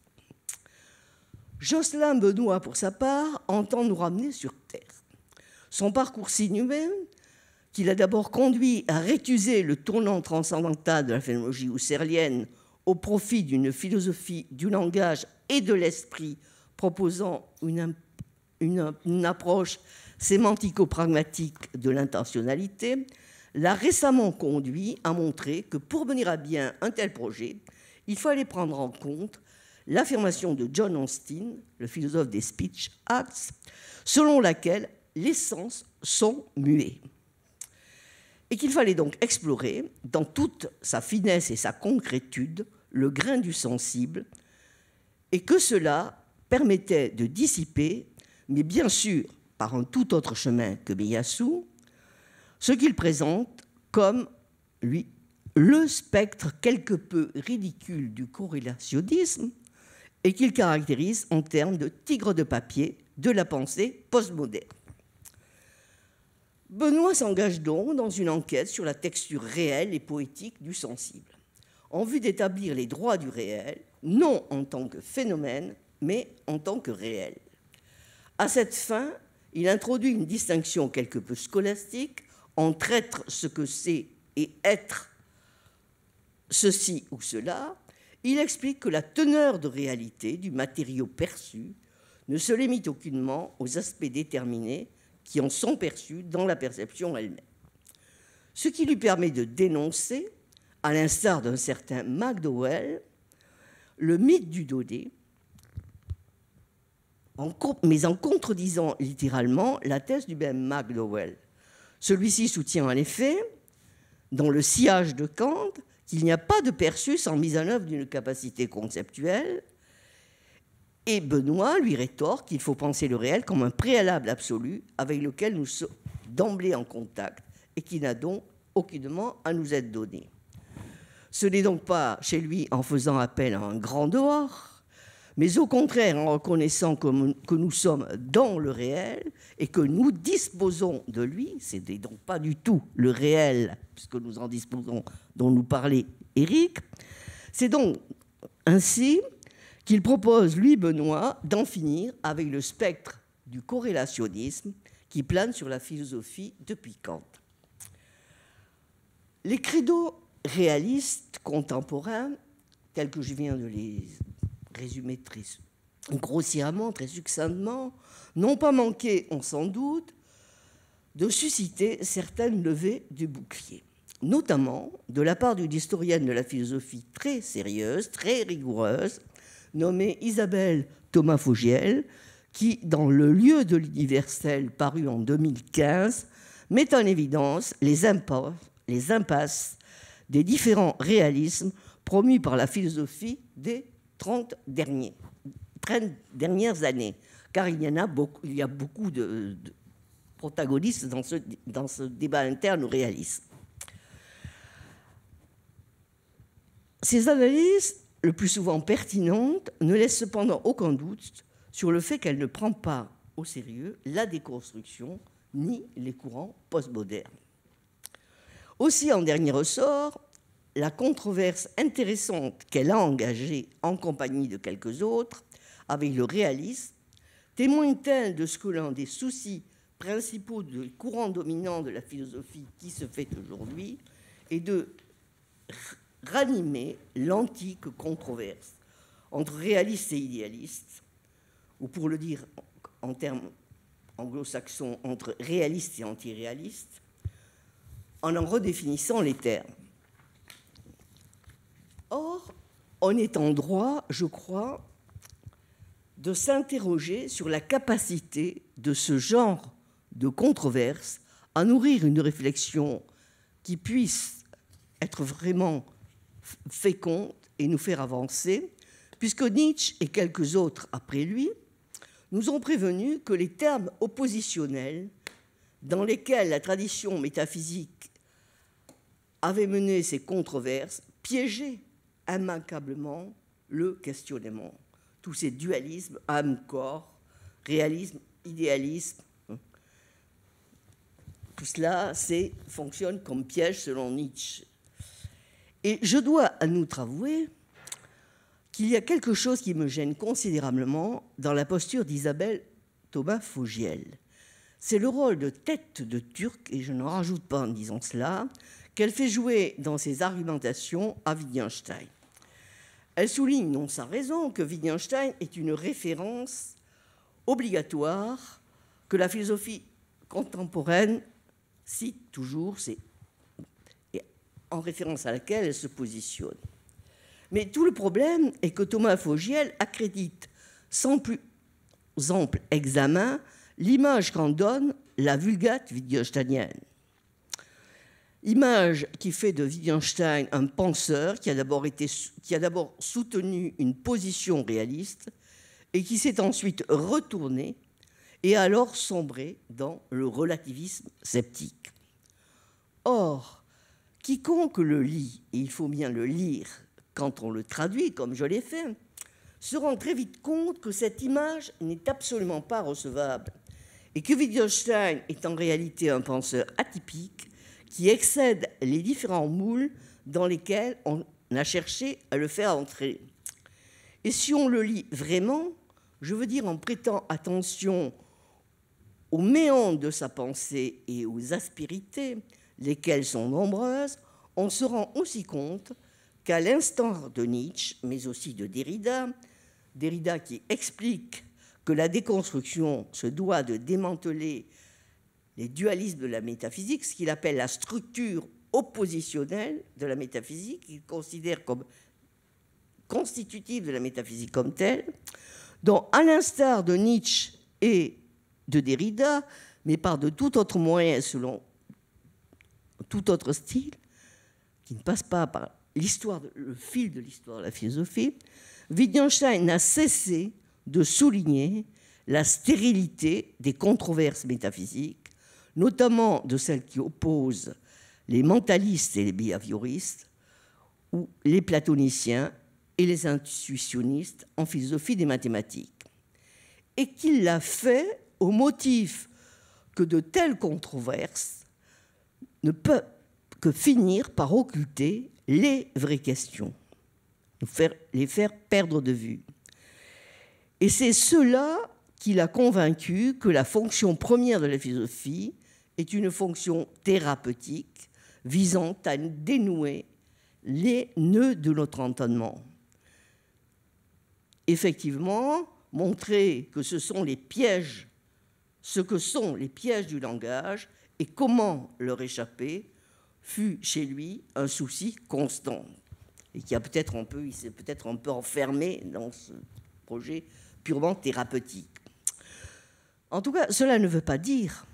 Jocelyn Benoît, pour sa part, entend nous ramener sur Terre. Son parcours inhumain, qui l'a d'abord conduit à récuser le tournant transcendantal de la phénoménologie husserlienne au profit d'une philosophie du langage et de l'esprit proposant une, approche sémantico-pragmatique de l'intentionnalité, l'a récemment conduit à montrer que pour venir à bien un tel projet, il fallait prendre en compte l'affirmation de John Austin, le philosophe des speech acts, selon laquelle les sens sont muets. Et qu'il fallait donc explorer, dans toute sa finesse et sa concrétude, le grain du sensible, et que cela permettait de dissiper, mais bien sûr par un tout autre chemin que Miyasu, ce qu'il présente comme, lui, le spectre quelque peu ridicule du corrélationnisme, et qu'il caractérise en termes de tigre de papier de la pensée postmoderne. Benoît s'engage donc dans une enquête sur la texture réelle et poétique du sensible, en vue d'établir les droits du réel, non en tant que phénomène, mais en tant que réel. À cette fin, il introduit une distinction quelque peu scolastique entre être ce que c'est et être ceci ou cela, il explique que la teneur de réalité du matériau perçu ne se limite aucunement aux aspects déterminés qui en sont perçus dans la perception elle-même. Ce qui lui permet de dénoncer, à l'instar d'un certain McDowell, le mythe du dodé, mais en contredisant littéralement la thèse du même McDowell. Celui-ci soutient en effet, dans le sillage de Kant, qu'il n'y a pas de perçu sans mise en œuvre d'une capacité conceptuelle. Et Benoît lui rétorque qu'il faut penser le réel comme un préalable absolu avec lequel nous sommes d'emblée en contact et qui n'a donc aucunement à nous être donné. Ce n'est donc pas chez lui en faisant appel à un grand dehors mais au contraire en reconnaissant que nous sommes dans le réel et que nous disposons de lui, n'est donc pas du tout le réel, puisque nous en disposons, dont nous parlait Éric. C'est donc ainsi qu'il propose, lui, Benoît, d'en finir avec le spectre du corrélationnisme qui plane sur la philosophie depuis Kant. Les credos réalistes contemporains, tels que je viens de les résumé très grossièrement, très succinctement, n'ont pas manqué, on s'en doute, de susciter certaines levées du bouclier, notamment de la part d'une historienne de la philosophie très sérieuse, très rigoureuse, nommée Isabelle Thomas Fogiel, qui, dans Le lieu de l'universel paru en 2015, met en évidence les, impasses, les impasses des différents réalismes promus par la philosophie des 30 derniers, dernières années, car il y en a beaucoup, il y beaucoup de, protagonistes dans ce, débat interne ou réaliste. Ces analyses, le plus souvent pertinentes, ne laissent cependant aucun doute sur le fait qu'elles ne prennent pas au sérieux la déconstruction ni les courants postmodernes. Aussi, en dernier ressort, la controverse intéressante qu'elle a engagée en compagnie de quelques autres avec le réalisme témoigne-t-elle de ce que l'un des soucis principaux du courant dominant de la philosophie qui se fait aujourd'hui est de ranimer l'antique controverse entre réaliste et idéaliste, ou pour le dire en termes anglo-saxons, entre réaliste et antiréaliste, en en redéfinissant les termes. Or, on est en droit, je crois, de s'interroger sur la capacité de ce genre de controverse à nourrir une réflexion qui puisse être vraiment féconde et nous faire avancer, puisque Nietzsche et quelques autres après lui nous ont prévenu que les termes oppositionnels dans lesquels la tradition métaphysique avait mené ces controverses piégeaient immanquablement le questionnement. Tous ces dualismes, âme-corps, réalisme, idéalisme, hein. tout cela fonctionne comme piège selon Nietzsche. Et je dois à nous avouer qu'il y a quelque chose qui me gêne considérablement dans la posture d'Isabelle Thomas Fogiel. C'est le rôle de tête de Turc, et je n'en rajoute pas en disant cela, qu'elle fait jouer dans ses argumentations à Wittgenstein. Elle souligne, non sans raison, que Wittgenstein est une référence obligatoire que la philosophie contemporaine cite toujours, et en référence à laquelle elle se positionne. Mais tout le problème est que Thomas Fogiel accrédite sans plus ample examen l'image qu'en donne la vulgate wittgensteinienne. Image qui fait de Wittgenstein un penseur qui a d'abord, soutenu une position réaliste et qui s'est ensuite retourné et alors sombré dans le relativisme sceptique. Or, quiconque le lit, et il faut bien le lire quand on le traduit comme je l'ai fait, se rend très vite compte que cette image n'est absolument pas recevable et que Wittgenstein est en réalité un penseur atypique qui excède les différents moules dans lesquels on a cherché à le faire entrer. Et si on le lit vraiment, je veux dire en prêtant attention aux méandres de sa pensée et aux aspérités, lesquelles sont nombreuses, on se rend aussi compte qu'à l'instant de Nietzsche, mais aussi de Derrida, Derrida qui explique que la déconstruction se doit de démanteler les dualismes de la métaphysique, ce qu'il appelle la structure oppositionnelle de la métaphysique, qu'il considère comme constitutive de la métaphysique comme telle, dont, à l'instar de Nietzsche et de Derrida, mais par de tout autre moyen, selon tout autre style, qui ne passe pas par l'histoire, le fil de l'histoire de la philosophie, Wittgenstein a cessé de souligner la stérilité des controverses métaphysiques notamment de celles qui opposent les mentalistes et les behavioristes, ou les platoniciens et les intuitionnistes en philosophie des mathématiques, et qu'il l'a fait au motif que de telles controverses ne peuvent que finir par occulter les vraies questions, les faire perdre de vue. Et c'est cela qui l'a convaincu que la fonction première de la philosophie est une fonction thérapeutique visant à dénouer les nœuds de notre entendement. Effectivement, montrer que ce sont les pièges, ce que sont les pièges du langage et comment leur échapper, fut chez lui un souci constant et qui a peut-être un peu, il s'est peut-être un peu enfermé dans ce projet purement thérapeutique. En tout cas, cela ne veut pas dire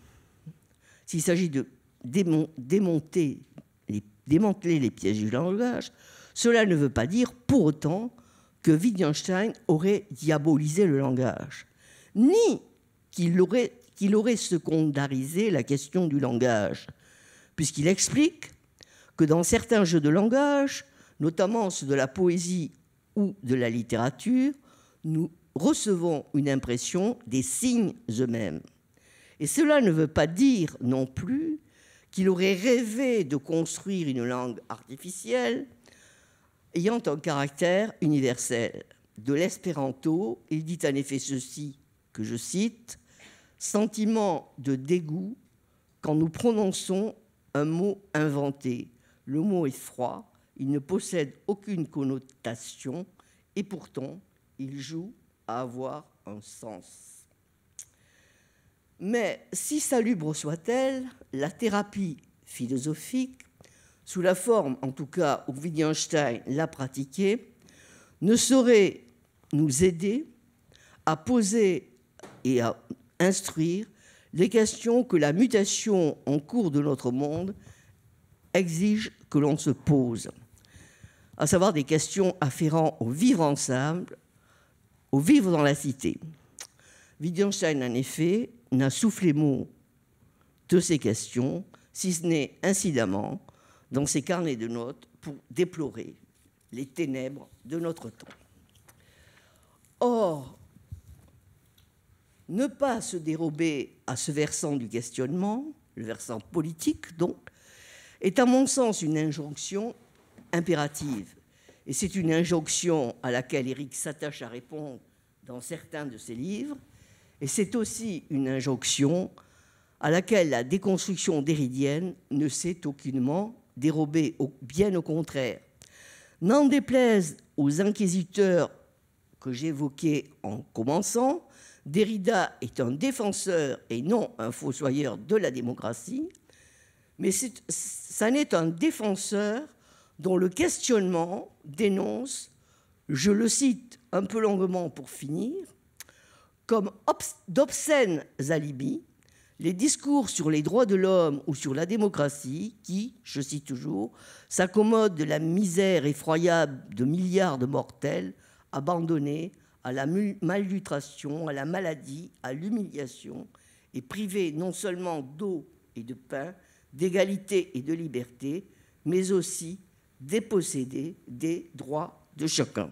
s'il s'agit de démonter, les, démanteler les pièges du langage, cela ne veut pas dire pour autant que Wittgenstein aurait diabolisé le langage, ni qu'il aurait secondarisé la question du langage, puisqu'il explique que dans certains jeux de langage, notamment ceux de la poésie ou de la littérature, nous recevons une impression des signes eux-mêmes. Et cela ne veut pas dire non plus qu'il aurait rêvé de construire une langue artificielle ayant un caractère universel. De l'espéranto, il dit en effet ceci, que je cite, Sentiment de dégoût quand nous prononçons un mot inventé. Le mot est froid, il ne possède aucune connotation et pourtant il joue à avoir un sens. Mais si salubre soit-elle, la thérapie philosophique, sous la forme en tout cas où Wittgenstein l'a pratiquée, ne saurait nous aider à poser et à instruire les questions que la mutation en cours de notre monde exige que l'on se pose, à savoir des questions afférentes au vivre ensemble, au vivre dans la cité. Wittgenstein, en effet, n'a soufflé mot de ces questions, si ce n'est incidemment dans ses carnets de notes pour déplorer les ténèbres de notre temps. Or, ne pas se dérober à ce versant du questionnement, le versant politique donc, est à mon sens une injonction impérative. Et c'est une injonction à laquelle Eric s'attache à répondre dans certains de ses livres, et c'est aussi une injonction à laquelle la déconstruction déridienne ne s'est aucunement dérobée, bien au contraire. N'en déplaise aux inquisiteurs que j'évoquais en commençant, Derrida est un défenseur et non un fossoyeur de la démocratie, mais ça n'est un défenseur dont le questionnement dénonce, je le cite un peu longuement pour finir, comme d'obscènes alibis les discours sur les droits de l'homme ou sur la démocratie qui, je cite toujours, s'accommodent de la misère effroyable de milliards de mortels abandonnés à la malnutration, à la maladie, à l'humiliation et privés non seulement d'eau et de pain, d'égalité et de liberté, mais aussi dépossédés des droits de chacun.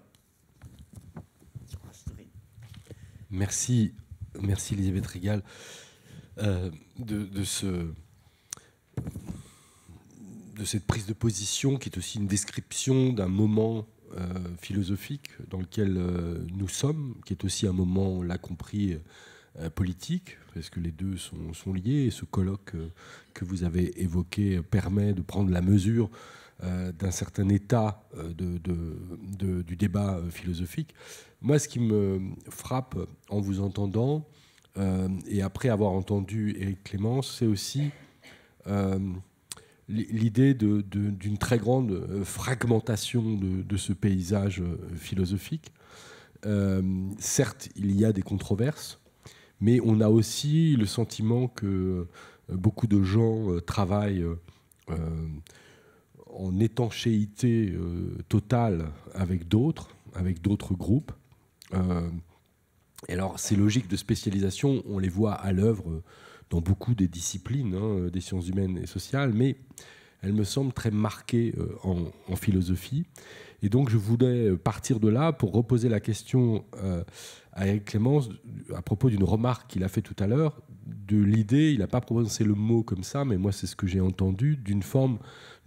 Merci, merci Elisabeth Régal euh, de, cette prise de position qui est aussi une description d'un moment euh, philosophique dans lequel euh, nous sommes, qui est aussi un moment, on l'a compris, politique, parce que les deux sont, sont liés, et ce colloque que vous avez évoqué permet de prendre la mesure euh, d'un certain état euh, du débat euh, philosophique. Moi, ce qui me frappe en vous entendant, et après avoir entendu Éric Clémence, c'est aussi l'idée d'une très grande fragmentation de, ce paysage philosophique. certes, il y a des controverses, mais on a aussi le sentiment que beaucoup de gens travaillent en étanchéité euh, totale avec d'autres, avec d'autres groupes. Euh, et alors, ces logiques de spécialisation, on les voit à l'œuvre dans beaucoup des disciplines hein, des sciences humaines et sociales, mais elles me semblent très marquées euh, en, philosophie. Et donc, je voulais partir de là pour reposer la question à Clémence à propos d'une remarque qu'il a fait tout à l'heure, de l'idée, il n'a pas prononcé le mot comme ça, mais moi, c'est ce que j'ai entendu, d'une forme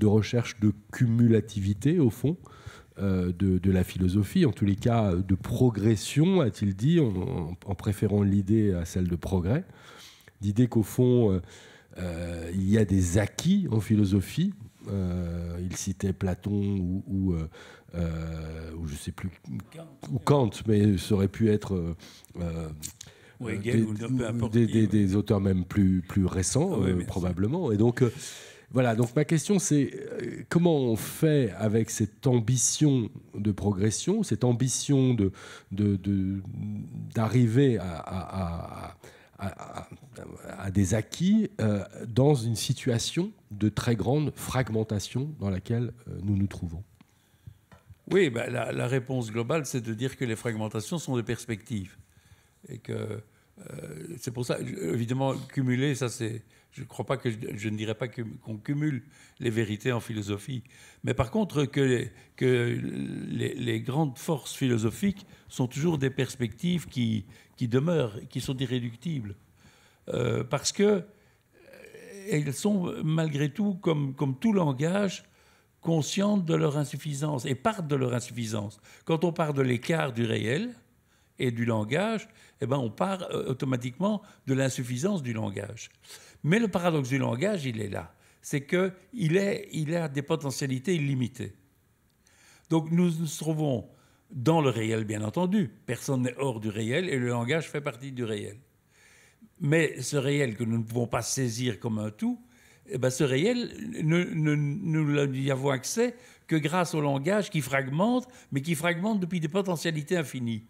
de recherche de cumulativité, au fond, euh, de, la philosophie, en tous les cas euh, de progression, a-t-il dit, en, préférant l'idée à celle de progrès. d'idée qu'au fond, euh, il y a des acquis en philosophie. il citait Platon ou, je sais plus, ou Kant, mais ça aurait pu être des, auteurs même plus, plus récents, ah probablement. Et donc, voilà, donc ma question c'est euh, comment on fait avec cette ambition de progression, cette ambition d'arriver à, des acquis euh, dans une situation de très grande fragmentation dans laquelle euh, nous nous trouvons Oui, bah, la, réponse globale, c'est de dire que les fragmentations sont des perspectives. Et que c'est pour ça, évidemment, cumuler, ça c'est je ne crois pas que je, ne dirais pas qu'on cumule les vérités en philosophie, mais par contre que, les, que les, grandes forces philosophiques sont toujours des perspectives qui, qui demeurent, qui sont irréductibles, euh, parce que euh, elles sont malgré tout, comme, comme tout langage, conscientes de leur insuffisance et partent de leur insuffisance. Quand on part de l'écart du réel et du langage, eh ben on part euh, automatiquement de l'insuffisance du langage. Mais le paradoxe du langage, il est là. C'est qu'il il a des potentialités illimitées. Donc nous nous trouvons dans le réel, bien entendu. Personne n'est hors du réel et le langage fait partie du réel. Mais ce réel que nous ne pouvons pas saisir comme un tout, eh ben, ce réel, nous n'y avons accès que grâce au langage qui fragmente, mais qui fragmente depuis des potentialités infinies.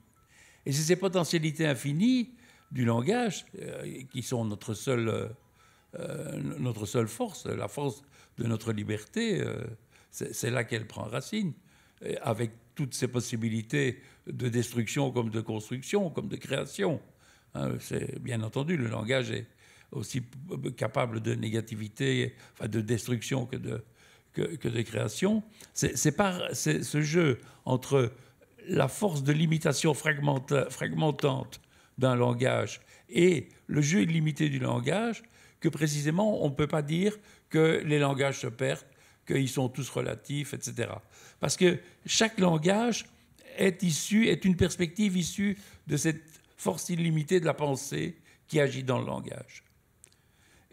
Et c'est ces potentialités infinies du langage euh, qui sont notre seul... Euh, euh, notre seule force, la force de notre liberté, euh, c'est là qu'elle prend racine, avec toutes ses possibilités de destruction comme de construction, comme de création. Hein, c'est bien entendu, le langage est aussi capable de négativité, enfin de destruction que de, que, que de création. C'est par ce jeu entre la force de limitation fragmentante d'un langage et le jeu illimité du langage que précisément on ne peut pas dire que les langages se perdent, qu'ils sont tous relatifs, etc. Parce que chaque langage est issu, est une perspective issue de cette force illimitée de la pensée qui agit dans le langage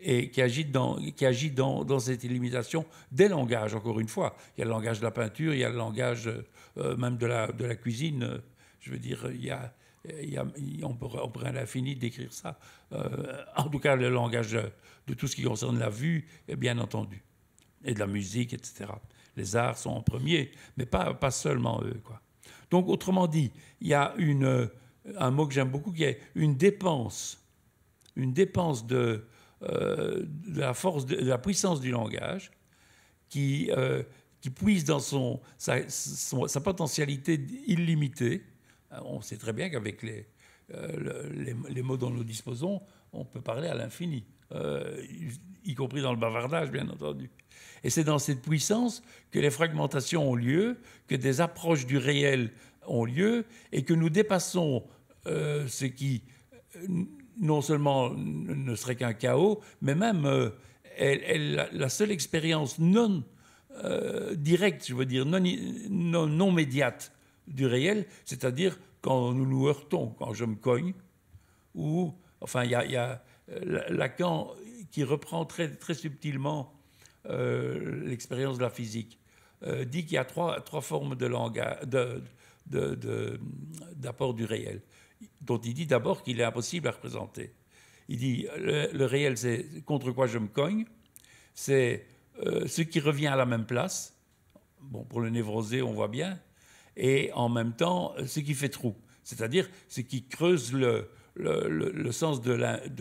et qui agit dans, qui agit dans, cette illimitation des langages, encore une fois. Il y a le langage de la peinture, il y a le langage euh, même de la, cuisine. Euh, je veux dire, il y a, on, pourrait, à l'infini décrire ça. Euh, en tout cas, le langage de, tout ce qui concerne la vue, est eh bien entendu, et de la musique, etc. Les arts sont en premier, mais pas, pas seulement eux. Donc, autrement dit, il y a un mot que j'aime beaucoup qui est une dépense, une dépense de, euh, de la force, de, la puissance du langage qui, euh, qui puise dans son, sa potentialité illimitée euh, on sait très bien qu'avec euh, les, les, mots dont nous disposons, on peut parler à l'infini, euh, y, compris dans le bavardage, bien entendu. Et c'est dans cette puissance que les fragmentations ont lieu, que des approches du réel ont lieu, et que nous dépassons ce qui non seulement ne serait qu'un chaos, mais même la seule expérience non directe, je veux dire non, non médiate du réel, c'est-à-dire quand nous nous heurtons, quand je me cogne, ou, enfin, il y, a, euh, Lacan qui reprend très, très subtilement euh, l'expérience de la physique, euh, dit qu'il y a trois, trois formes de langage, d'apport du réel, dont il dit d'abord qu'il est impossible à représenter. Il dit le, réel, c'est contre quoi je me cogne, c'est ce qui revient à la même place. Bon, pour le névrosé, on voit bien, et en même temps ce qui fait trou, c'est-à-dire ce qui creuse le, le, le, sens de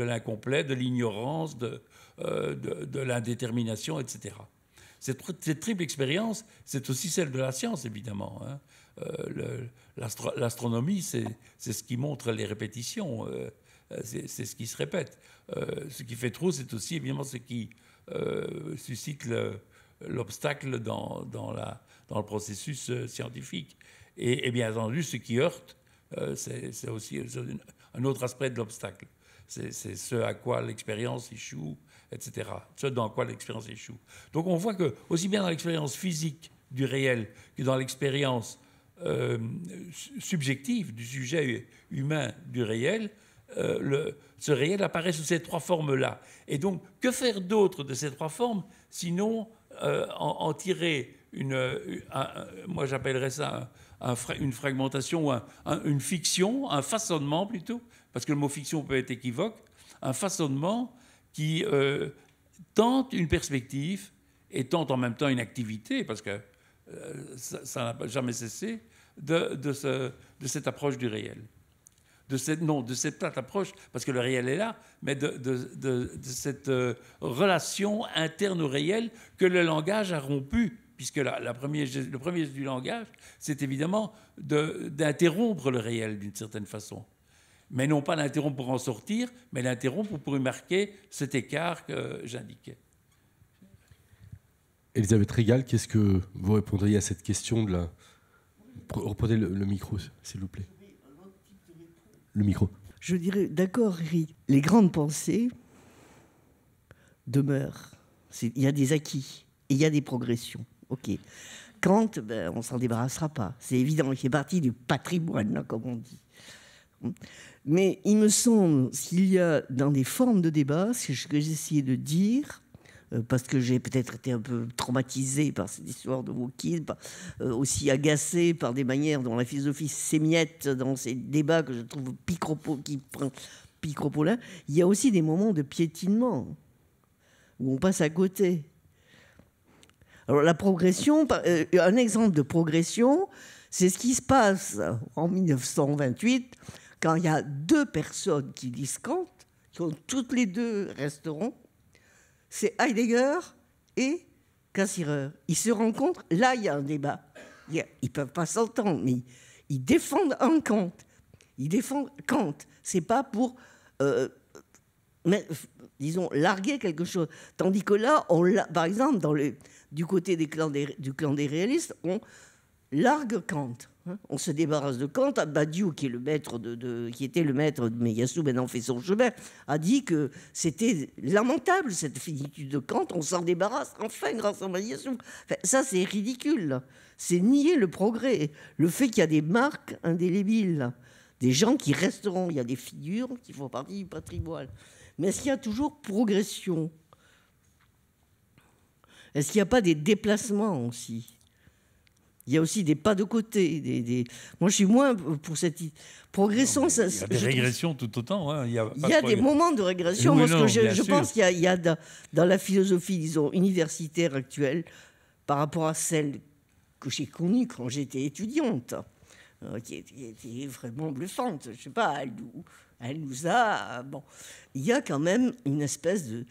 l'incomplet, de l'ignorance, de, euh, de, l'indétermination, etc. Cette, triple expérience, c'est aussi celle de la science, évidemment. Hein. Euh, l'astronomie, c'est ce qui montre les répétitions, euh, c'est ce qui se répète. ce qui fait trou, c'est aussi évidemment ce qui suscite l'obstacle dans, dans, la, dans le processus euh, scientifique. Et, bien entendu, ce qui heurte, euh, c'est aussi un autre aspect de l'obstacle. C'est ce à quoi l'expérience échoue, etc. Ce dans quoi l'expérience échoue. Donc on voit que, aussi bien dans l'expérience physique du réel que dans l'expérience euh, subjective du sujet humain du réel, le, ce réel apparaît sous ces trois formes-là. Et donc, que faire d'autre de ces trois formes, sinon en, tirer une, euh, euh, moi j'appellerais ça un, une fragmentation ou une fiction, un façonnement plutôt, parce que le mot fiction peut être équivoque, un façonnement qui euh, tente une perspective et tente en même temps une activité, parce que ça n'a jamais cessé, de, de, cette approche du réel. De cette, non, de cette approche, parce que le réel est là, mais de, cette relation interne au réel que le langage a rompu puisque la, le premier geste du langage, c'est évidemment d'interrompre le réel d'une certaine façon. Mais non pas l'interrompre pour en sortir, mais l'interrompre pour marquer cet écart que euh, j'indiquais. Elisabeth Régal, qu'est-ce que vous répondriez à cette question de la... Reprenez le, micro, s'il vous plaît. Le micro. Je dirais, d'accord, les grandes pensées demeurent. Il y a des acquis et il y a des progressions. Ok. Kant, ben, on s'en débarrassera pas. C'est évident, il fait partie du patrimoine, hein, comme on dit. Mais il me semble, s'il y a dans des formes de débat, ce que j'essayais de dire, euh, parce que j'ai peut-être été un peu traumatisé par cette histoire de wokisme, euh, aussi agacé par des manières dont la philosophie s'émiette dans ces débats que je trouve picropo, qui picropolin, il y a aussi des moments de piétinement où on passe à côté. Alors la progression, euh, un exemple de progression, c'est ce qui se passe en 1928 quand il y a deux personnes qui disent Kant, qui ont toutes les deux restaurants. C'est Heidegger et Cassirer. Ils se rencontrent, là il y a un débat. Ils peuvent pas s'entendre, mais ils défendent un Kant. Ils défendent Kant. C'est pas pour euh, disons, larguer quelque chose. Tandis que là, par exemple, dans le, du côté du clan des réalistes, on largue Kant. Hein. On se débarrasse de Kant. Badiou, qui, était le maître de Meyassou, maintenant fait son chemin, a dit que c'était lamentable cette finitude de Kant. On s'en débarrasse enfin grâce à Meyassou. ça, c'est ridicule. C'est nier le progrès. Le fait qu'il y a des marques indélébiles, des gens qui resteront. Il y a des figures qui font partie du patrimoine. Mais est-ce qu'il y a toujours progression est-ce qu'il n'y a pas des déplacements aussi il y a aussi des pas de côté. Des, Moi, je suis moins pour cette progression. il y a des régressions tout autant. Hein, il y a, des moments de régression. que je, pense qu'il y, a, dans la philosophie, disons, universitaire actuelle, par rapport à celle que j'ai connue quand j'étais étudiante, euh, qui, était, vraiment bluffante. Je ne sais pas, elle nous, elle nous a. Bon, il y a quand même une espèce de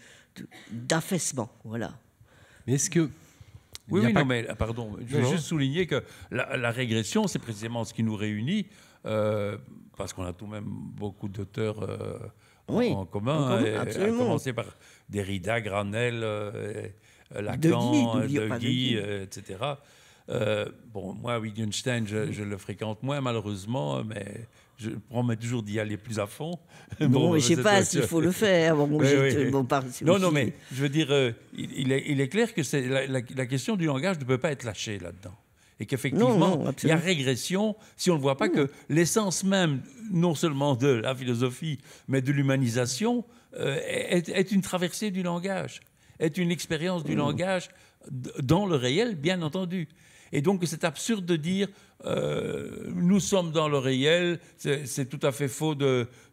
d'affaissement. Voilà. Mais est-ce que oui, non, mais ah, pardon, je veux juste souligner que la, régression, c'est précisément ce qui nous réunit, euh, parce qu'on a tout de même beaucoup d'auteurs euh, en, commun, à commencer par Derrida, Granel, euh, Lacan, de Guy, etc. bon, moi, Wittgenstein, je, je, le fréquente moins, malheureusement, mais je promets toujours d'y aller plus à fond. [LAUGHS] Bon, je ne sais pas s'il faut le faire. Bon, Bon, non, non, mais je veux dire, euh, il, est, clair que la, question du langage ne peut pas être lâchée là-dedans. Et qu'effectivement, il y a régression si on ne voit pas que l'essence même, non seulement de la philosophie, mais de l'humanisation, euh, est, une traversée du langage, est une expérience du langage dans le réel, bien entendu. Et donc, c'est absurde de dire euh, nous sommes dans le réel, c'est tout à fait faux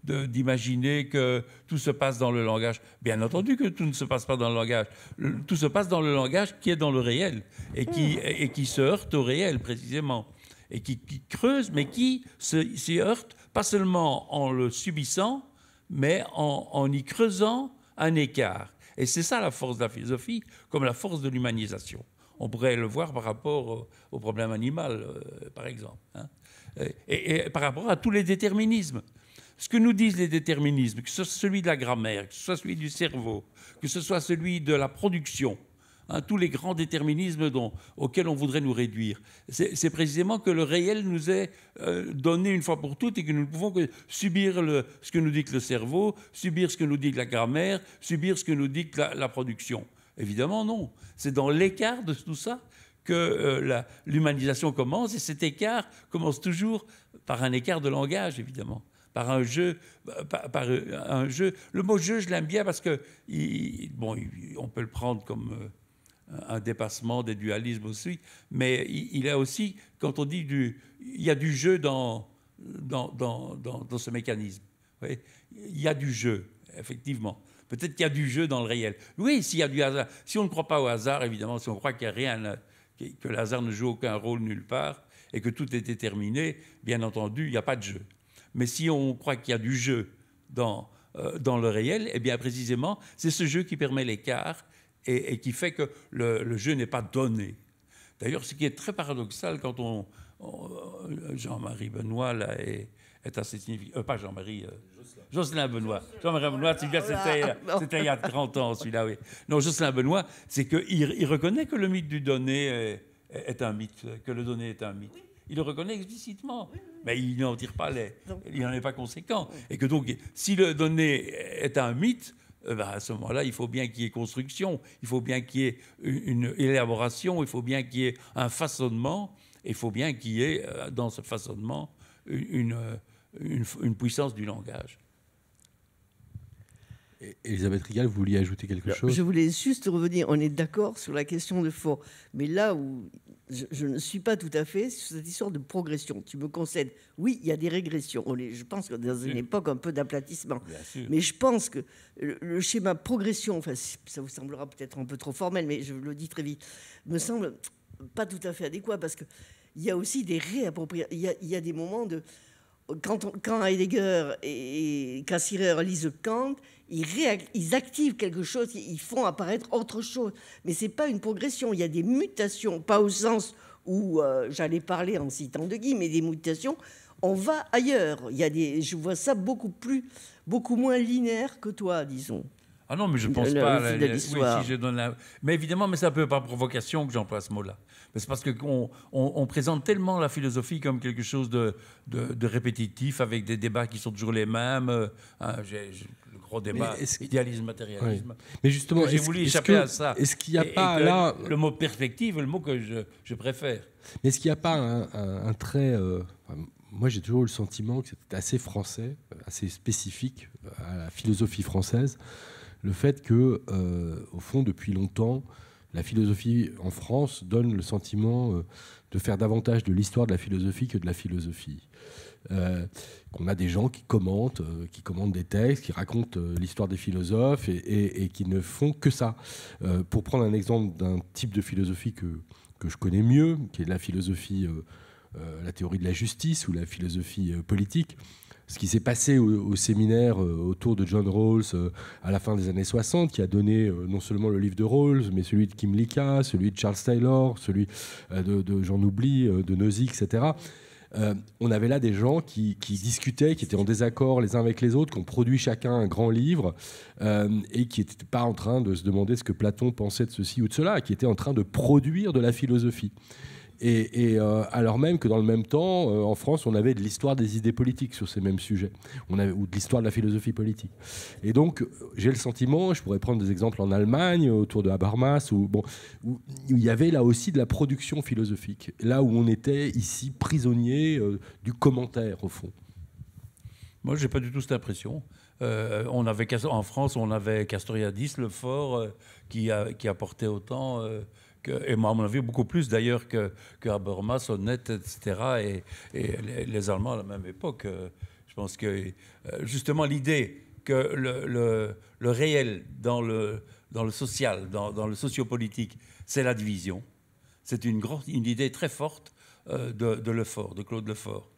d'imaginer que tout se passe dans le langage. Bien entendu que tout ne se passe pas dans le langage. tout se passe dans le langage qui est dans le réel et qui, hmm. se heurte au réel précisément. Et qui, creuse, mais qui s'y heurte pas seulement en le subissant, mais en, en y creusant un écart. Et c'est ça la force de la philosophie, comme la force de l'humanisation. On pourrait le voir par rapport au, problème animal, euh, par exemple, hein. et, par rapport à tous les déterminismes. Ce que nous disent les déterminismes, que ce soit celui de la grammaire, que ce soit celui du cerveau, que ce soit celui de la production, hein, tous les grands déterminismes auxquels on voudrait nous réduire, c'est précisément que le réel nous est euh, donné une fois pour toutes et que nous ne pouvons que subir ce que nous dit le cerveau, subir ce que nous dit la grammaire, subir ce que nous dit la production. Évidemment, non. C'est dans l'écart de tout ça que euh, l'humanisation commence, et cet écart commence toujours par un écart de langage, évidemment, par un jeu. Bah, par, euh, un jeu. Le mot jeu, je l'aime bien parce que, bon, on peut le prendre comme euh, un dépassement des dualismes aussi, mais il, il, a aussi, quand on dit du. Il y a du jeu dans, dans, dans, dans, ce mécanisme. Il y a du jeu, effectivement. Peut-être qu'il y a du jeu dans le réel. Oui, s'il y a du hasard. Si on ne croit pas au hasard, évidemment, si on croit qu'il n'y a rien, que le hasard ne joue aucun rôle nulle part et que tout est déterminé, bien entendu, il n'y a pas de jeu. Mais si on croit qu'il y a du jeu dans, euh, dans le réel, eh bien précisément, c'est ce jeu qui permet l'écart et, qui fait que le, jeu n'est pas donné. D'ailleurs, ce qui est très paradoxal quand on, euh, Jean-Marie Benoît là, est, assez significatif. Euh, pas Jean-Marie, Jocelyn ah, Benoît. c'était il y a 30 ans, celui-là, oui. Non, Jocelyn Benoît, c'est qu'il il reconnaît que le mythe du donné est, un mythe, que le donné est un mythe. Il le reconnaît explicitement, mais il n'en tire pas les... il n'en est pas conséquent. Et que donc, si le donné est un mythe, eh ben, à ce moment-là, il faut bien qu'il y ait construction, il faut bien qu'il y ait une élaboration, il faut bien qu'il y ait un façonnement, il faut bien qu'il y ait, euh, dans ce façonnement, une, une puissance du langage. Elisabeth Rigal, vous vouliez ajouter quelque chose Je voulais juste revenir, on est d'accord sur la question de fond, mais là où je, ne suis pas tout à fait sur cette histoire de progression, tu me concèdes, oui, il y a des régressions, je pense que dans une époque un peu d'aplatissement, mais je pense que le, schéma progression, enfin, ça vous semblera peut-être un peu trop formel, mais je le dis très vite, me semble pas tout à fait adéquat, parce qu'il y a aussi des réappropriations, il y, a des moments de quand, Heidegger et Cassirer lisent Kant, ils, activent quelque chose, ils font apparaître autre chose. Mais ce n'est pas une progression, il y a des mutations, pas au sens où euh, j'allais parler en citant de Guy, mais des mutations, on va ailleurs. Il y a des, je vois ça beaucoup, plus, beaucoup moins linéaire que toi, disons. Ah non, mais je pense pas. Mais évidemment, mais c'est peut pas par provocation que j'emploie ce mot-là. c'est parce qu'on on, présente tellement la philosophie comme quelque chose de, de, répétitif, avec des débats qui sont toujours les mêmes. Euh, hein, le gros débat, idéalisme, matérialisme. Mais justement, j'ai voulu échapper à ça. Est-ce qu'il n'y a pas là le mot perspective, le mot que je, préfère Mais est-ce qu'il n'y a pas un, trait euh, moi j'ai toujours eu le sentiment que c'était assez français, euh, assez spécifique à la philosophie française le fait que, euh, au fond, depuis longtemps, la philosophie en France donne le sentiment euh, de faire davantage de l'histoire de la philosophie que de la philosophie. Euh, qu'on a des gens qui commentent, euh, qui commentent des textes, qui racontent l'histoire des philosophes et, qui ne font que ça. pour prendre un exemple d'un type de philosophie que, que, je connais mieux, qui est la philosophie, la théorie de la justice ou la philosophie politique, ce qui s'est passé au, séminaire euh, autour de John Rawls euh, à la fin des années 60, qui a donné euh, non seulement le livre de Rawls, mais celui de Kim Lika, celui de Charles Taylor, celui de, de j'en oublie, de Nozick, etc. on avait là des gens qui, qui, discutaient, qui étaient en désaccord les uns avec les autres, qui ont produit chacun un grand livre et qui n'étaient pas en train de se demander ce que Platon pensait de ceci ou de cela, qui étaient en train de produire de la philosophie. Et, euh, alors même que dans le même temps, euh, en France, on avait de l'histoire des idées politiques sur ces mêmes sujets, on avait, ou de l'histoire de la philosophie politique. Et donc, j'ai le sentiment, je pourrais prendre des exemples en Allemagne, autour de Habermas, où, bon, il y avait là aussi de la production philosophique, là où on était ici prisonnier euh, du commentaire, au fond. Moi, je n'ai pas du tout cette impression. on avait, en France, on avait Castoriadis, le fort, qui, qui apportait autant que, et à mon avis beaucoup plus d'ailleurs que, que Habermas, Sonnet, etc. Et, les, Allemands à la même époque. Euh, je pense que euh, justement l'idée que le, réel dans le, dans le social, dans, le sociopolitique, c'est la division, c'est une, une idée très forte euh, de, de Lefort, de Claude Lefort.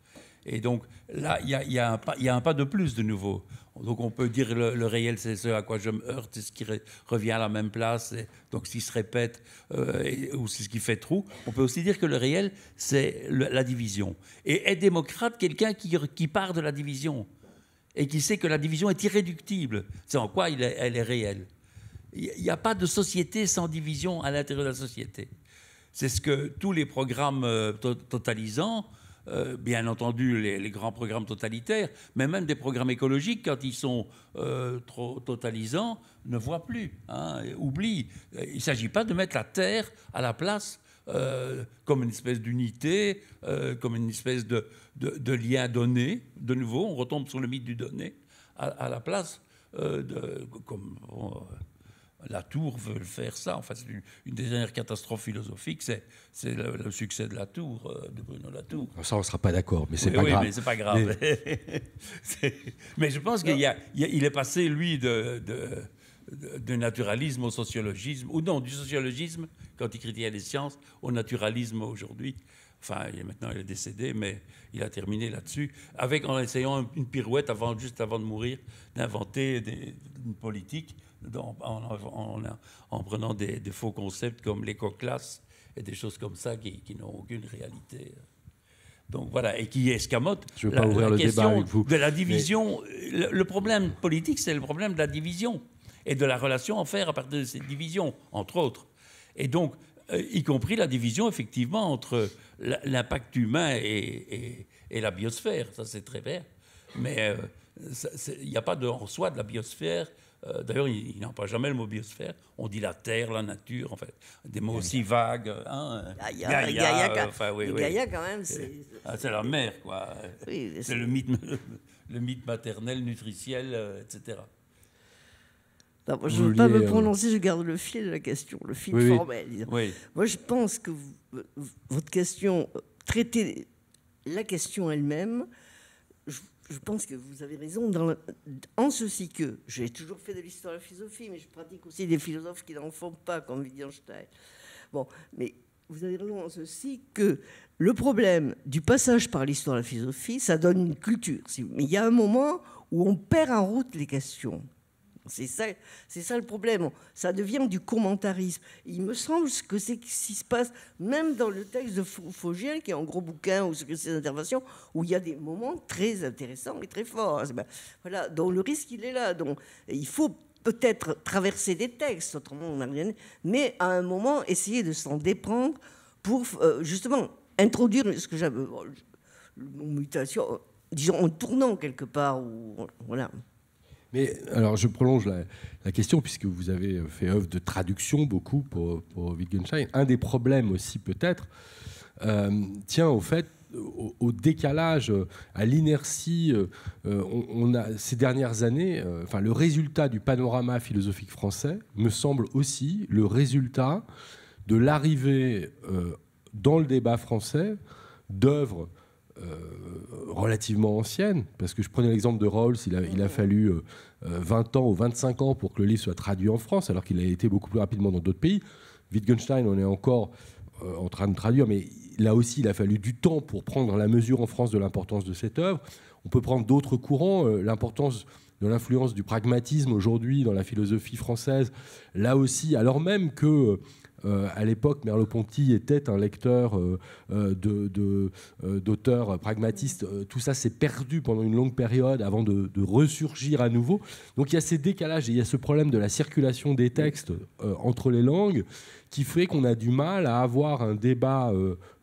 Et donc là, il y a, un pas de plus de nouveau. Donc on peut dire le, le réel, c'est ce à quoi je me heurte, c'est ce qui revient à la même place, donc ce qui se répète euh, ou c'est ce qui fait trou. On peut aussi dire que le réel, c'est la division. Et est démocrate quelqu'un qui, part de la division et qui sait que la division est irréductible. C'est en quoi elle est réelle. Il n'y a pas de société sans division à l'intérieur de la société. C'est ce que tous les programmes euh, totalisants euh, bien entendu les, grands programmes totalitaires, mais même des programmes écologiques, quand ils sont euh, trop totalisants, ne voient plus, hein, oublient. Euh, il ne s'agit pas de mettre la terre à la place comme une espèce d'unité, comme une espèce de, lien donné. De nouveau, on retombe sur le mythe du donné, à, la place de, comme la Tour veut faire ça. Enfin, c'est une, des dernières catastrophes philosophiques, c'est, le, succès de la Tour, euh, de Bruno Latour. Ça, on ne sera pas d'accord, mais c'est oui, pas, oui, grave. Mais c'est pas grave. Mais, [LAUGHS] je pense qu'il est passé, lui, de, du naturalisme au sociologisme, ou non, du sociologisme, quand il critiquait les sciences, au naturalisme aujourd'hui. Enfin, maintenant il est décédé, mais il a terminé là-dessus, avec en essayant une pirouette juste avant de mourir, d'inventer une politique en, en, prenant des, faux concepts comme l'éco-classe et des choses comme ça qui, n'ont aucune réalité. Donc voilà, et qui escamote Je la, ouvrir question de la division. Le, problème politique, c'est le problème de la division et de la relation à faire à partir de cette division, entre autres. Et donc, euh, y compris la division, effectivement, entre l'impact humain et, la biosphère. Ça, c'est très vert Mais il euh, n'y a pas de, en soi de la biosphère euh, d'ailleurs, il, il n'en jamais le mot biosphère. On dit la terre, la nature, en fait. Des mots aussi vagues. Hein, Gaïa, euh, quand même, ah, c'est. la mer, quoi. c'est le mythe, [LAUGHS] le mythe maternel, nutritiel, etc. Euh, je ne veux pas me prononcer, je garde le fil de la question, le fil formel. Moi, je pense que votre question, traiter la question elle-même, je pense que vous avez raison en ceci que j'ai toujours fait de l'histoire de la philosophie, mais je pratique aussi des philosophes qui n'en font pas, comme Wittgenstein. Bon, mais vous avez raison en ceci que le problème du passage par l'histoire de la philosophie, ça donne une culture. Mais il y a un moment où on perd en route les questions. C'est ça, c'est ça le problème. Ça devient du commentarisme. Il me semble que c'est ce qui se passe, même dans le texte de Faugien, qui est un gros bouquin, ou ce que c'est où il y a des moments très intéressants et très forts. Ah, voilà, donc le risque, il est là. Donc il faut peut-être traverser des textes, autrement on n'a rien, mais à un moment, essayer de s'en déprendre pour euh, justement introduire ce que j'avais. Bon, euh, mutation, euh, disons, en tournant quelque part. Ou, voilà. Mais alors je prolonge la, question, puisque vous avez fait œuvre de traduction beaucoup pour, Wittgenstein. Un des problèmes aussi peut-être euh, tient au fait au, décalage, à l'inertie, euh, euh, on, a ces dernières années, enfin le résultat du panorama philosophique français me semble aussi le résultat de l'arrivée dans le débat français d'œuvres euh, relativement ancienne, parce que je prenais l'exemple de Rawls, il a, fallu 20 euh, euh, ans ou 25 ans pour que le livre soit traduit en France, alors qu'il a été beaucoup plus rapidement dans d'autres pays. Wittgenstein, on est encore en train de traduire, mais là aussi, il a fallu du temps pour prendre la mesure en France de l'importance de cette œuvre. On peut prendre d'autres courants, l'importance de l'influence du pragmatisme aujourd'hui dans la philosophie française, là aussi, alors même que euh, à l'époque, Merleau-Ponty était un lecteur d'auteurs euh, de, euh, d'auteurs pragmatistes. Tout ça s'est perdu pendant une longue période avant de, de, ressurgir à nouveau. Donc il y a ces décalages et il y a ce problème de la circulation des textes entre les langues qui fait qu'on a du mal à avoir un débat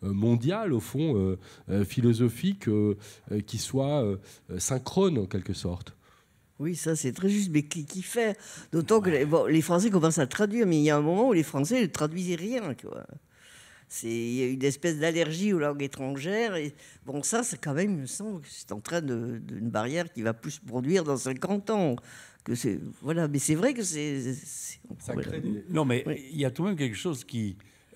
mondial, au fond, philosophique, qui soit synchrone en quelque sorte. Oui, ça c'est très juste, mais qui, fait D'autant que les Français commencent à traduire, mais il y a un moment où les Français ne traduisaient rien. il y a une espèce d'allergie aux langues étrangères. Et, bon, ça, c'est quand même, il me semble, c'est en train d'une barrière qui va plus se produire dans 50 ans. Que voilà, mais c'est vrai que c'est. Non, mais il y a tout de même quelque chose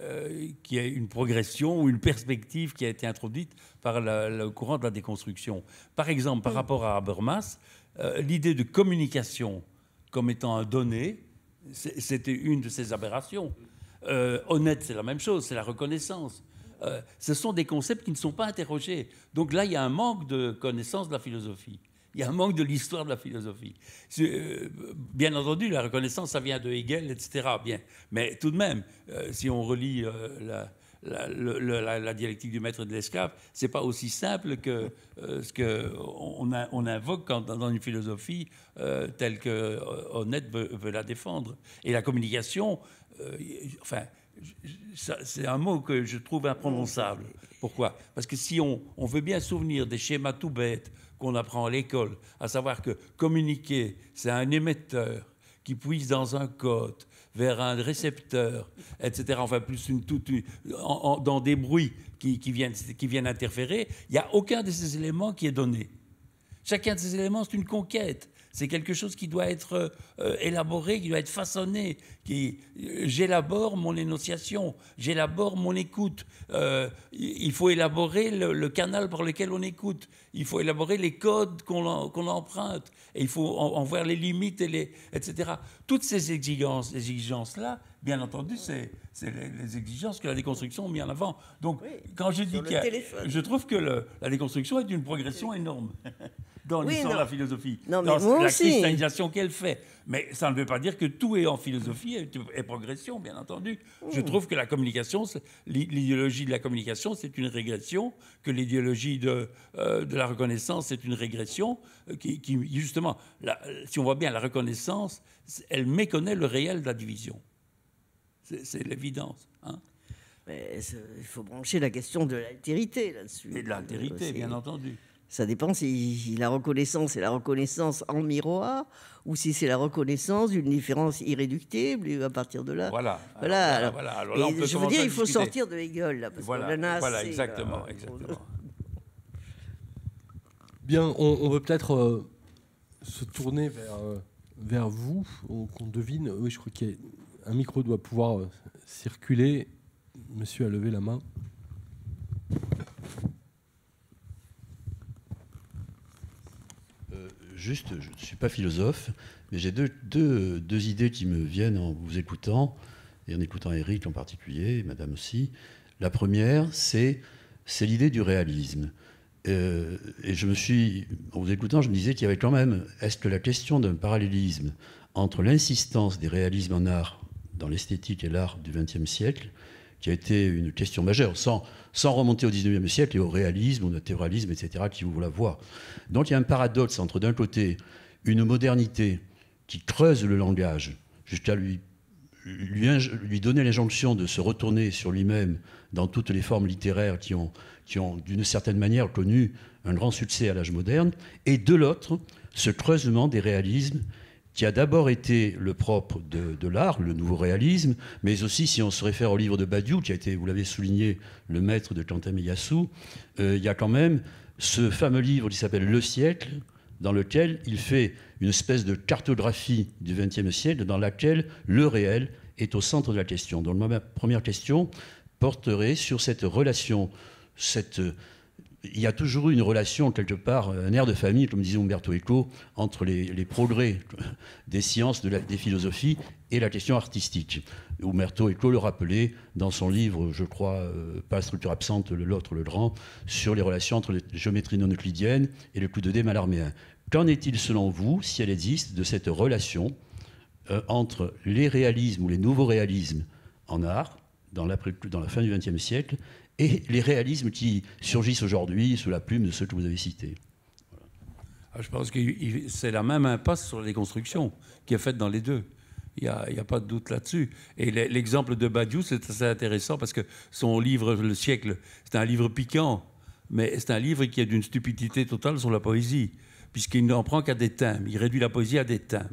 euh, qui, est une progression ou une perspective qui a été introduite par le courant de la déconstruction. Par exemple, par rapport à Habermas, euh, l'idée de communication comme étant un donné, c'était une de ces aberrations. Euh, honnête, c'est la même chose, c'est la reconnaissance. Euh, ce sont des concepts qui ne sont pas interrogés. Donc là, il y a un manque de connaissance de la philosophie. Il y a un manque de l'histoire de la philosophie. Bien entendu, la reconnaissance, ça vient de Hegel, etc. Bien. Mais tout de même, si on relit la, la, la, dialectique du maître et de l'esclave, c'est pas aussi simple que euh, ce que on, on invoque dans une philosophie euh, telle que euh, Honnête veut, la défendre. Et la communication, enfin, c'est un mot que je trouve imprononçable. Pourquoi Parce que si on, on veut bien souvenir des schémas tout bêtes qu'on apprend à l'école, à savoir que communiquer, c'est un émetteur qui puise dans un code vers un récepteur, etc. Enfin, plus une toute dans des bruits qui, viennent, qui viennent interférer. Il n'y a aucun de ces éléments qui est donné. Chacun de ces éléments, c'est une conquête. C'est quelque chose qui doit être euh, élaboré, qui doit être façonné. Qui euh, j'élabore mon énonciation, j'élabore mon écoute. Euh, il faut élaborer le, canal par lequel on écoute. Il faut élaborer les codes qu'on emprunte. Et il faut en, voir les limites et les, etc. Toutes ces exigences, exigences là bien entendu, c'est les, exigences que la déconstruction a mis en avant. Donc, quand je dis que Je trouve que la déconstruction est une progression énorme [LAUGHS] dans l'histoire de la philosophie, dans la cristallisation qu'elle fait. Mais ça ne veut pas dire que tout est en philosophie et, progression, bien entendu. Je hmm. trouve que la communication, l'idéologie de la communication, c'est une régression, que l'idéologie de, euh, la reconnaissance, c'est une régression, euh, qui, justement, si on voit bien, la reconnaissance, elle méconnaît le réel de la division c'est l'évidence. Hein. il faut brancher la question de l'altérité là-dessus. Et de l'altérité, euh, bien entendu. Ça dépend si la reconnaissance est la reconnaissance en miroir ou si c'est la reconnaissance d'une différence irréductible à partir de là. Voilà. Voilà. je veux dire, il faut sortir de Hegel parce voilà, voilà, exactement, euh, exactement. [LAUGHS] Bien, on, veut peut-être euh, se tourner vers, vers vous, qu'on devine. Oui, je crois qu'il y a un micro doit pouvoir euh, circuler. Monsieur a levé la main. Euh, juste, je ne suis pas philosophe, mais j'ai deux, idées qui me viennent en vous écoutant, et en écoutant Eric en particulier, Madame aussi. La première, c'est l'idée du réalisme. Euh, et je me suis, en vous écoutant, je me disais qu'il y avait quand même, est-ce que la question d'un parallélisme entre l'insistance des réalismes en art dans l'esthétique et l'art du XXe siècle, qui a été une question majeure, sans, remonter au XIXe siècle et au réalisme, au naturalisme, etc., qui vous la voir. Donc il y a un paradoxe entre, d'un côté, une modernité qui creuse le langage jusqu'à lui, donner l'injonction de se retourner sur lui-même dans toutes les formes littéraires qui ont d'une certaine manière connu un grand succès à l'âge moderne, et de l'autre, ce creusement des réalismes qui a d'abord été le propre de, l'art, le nouveau réalisme, mais aussi, si on se réfère au livre de Badiou, qui a été, vous l'avez souligné, le maître de Kantam euh, il y a quand même ce fameux livre qui s'appelle Le siècle, dans lequel il fait une espèce de cartographie du XXe siècle, dans laquelle le réel est au centre de la question. Donc ma première question porterait sur cette relation, cette il y a toujours eu une relation, quelque part, un air de famille, comme disait Umberto Eco, entre les, progrès des sciences, des philosophies et la question artistique. Umberto Eco le rappelait dans son livre, je crois, euh, Pas Pas structure absente, l'autre, le grand, sur les relations entre les géométries non euclidiennes et le coup de dé malarméen. Qu'en est-il selon vous, si elle existe, de cette relation euh, entre les réalismes ou les nouveaux réalismes en art, dans, dans la fin du XXe siècle, et les réalismes qui surgissent aujourd'hui sous la plume de ceux que vous avez cités. Ah, je pense que c'est la même impasse sur les constructions qui est faite dans les deux. Il n'y a, a, pas de doute là-dessus. Et l'exemple de Badiou, c'est assez intéressant parce que son livre, Le siècle, c'est un livre piquant, mais c'est un livre qui est d'une stupidité totale sur la poésie, puisqu'il n'en prend qu'à des thèmes, il réduit la poésie à des thèmes.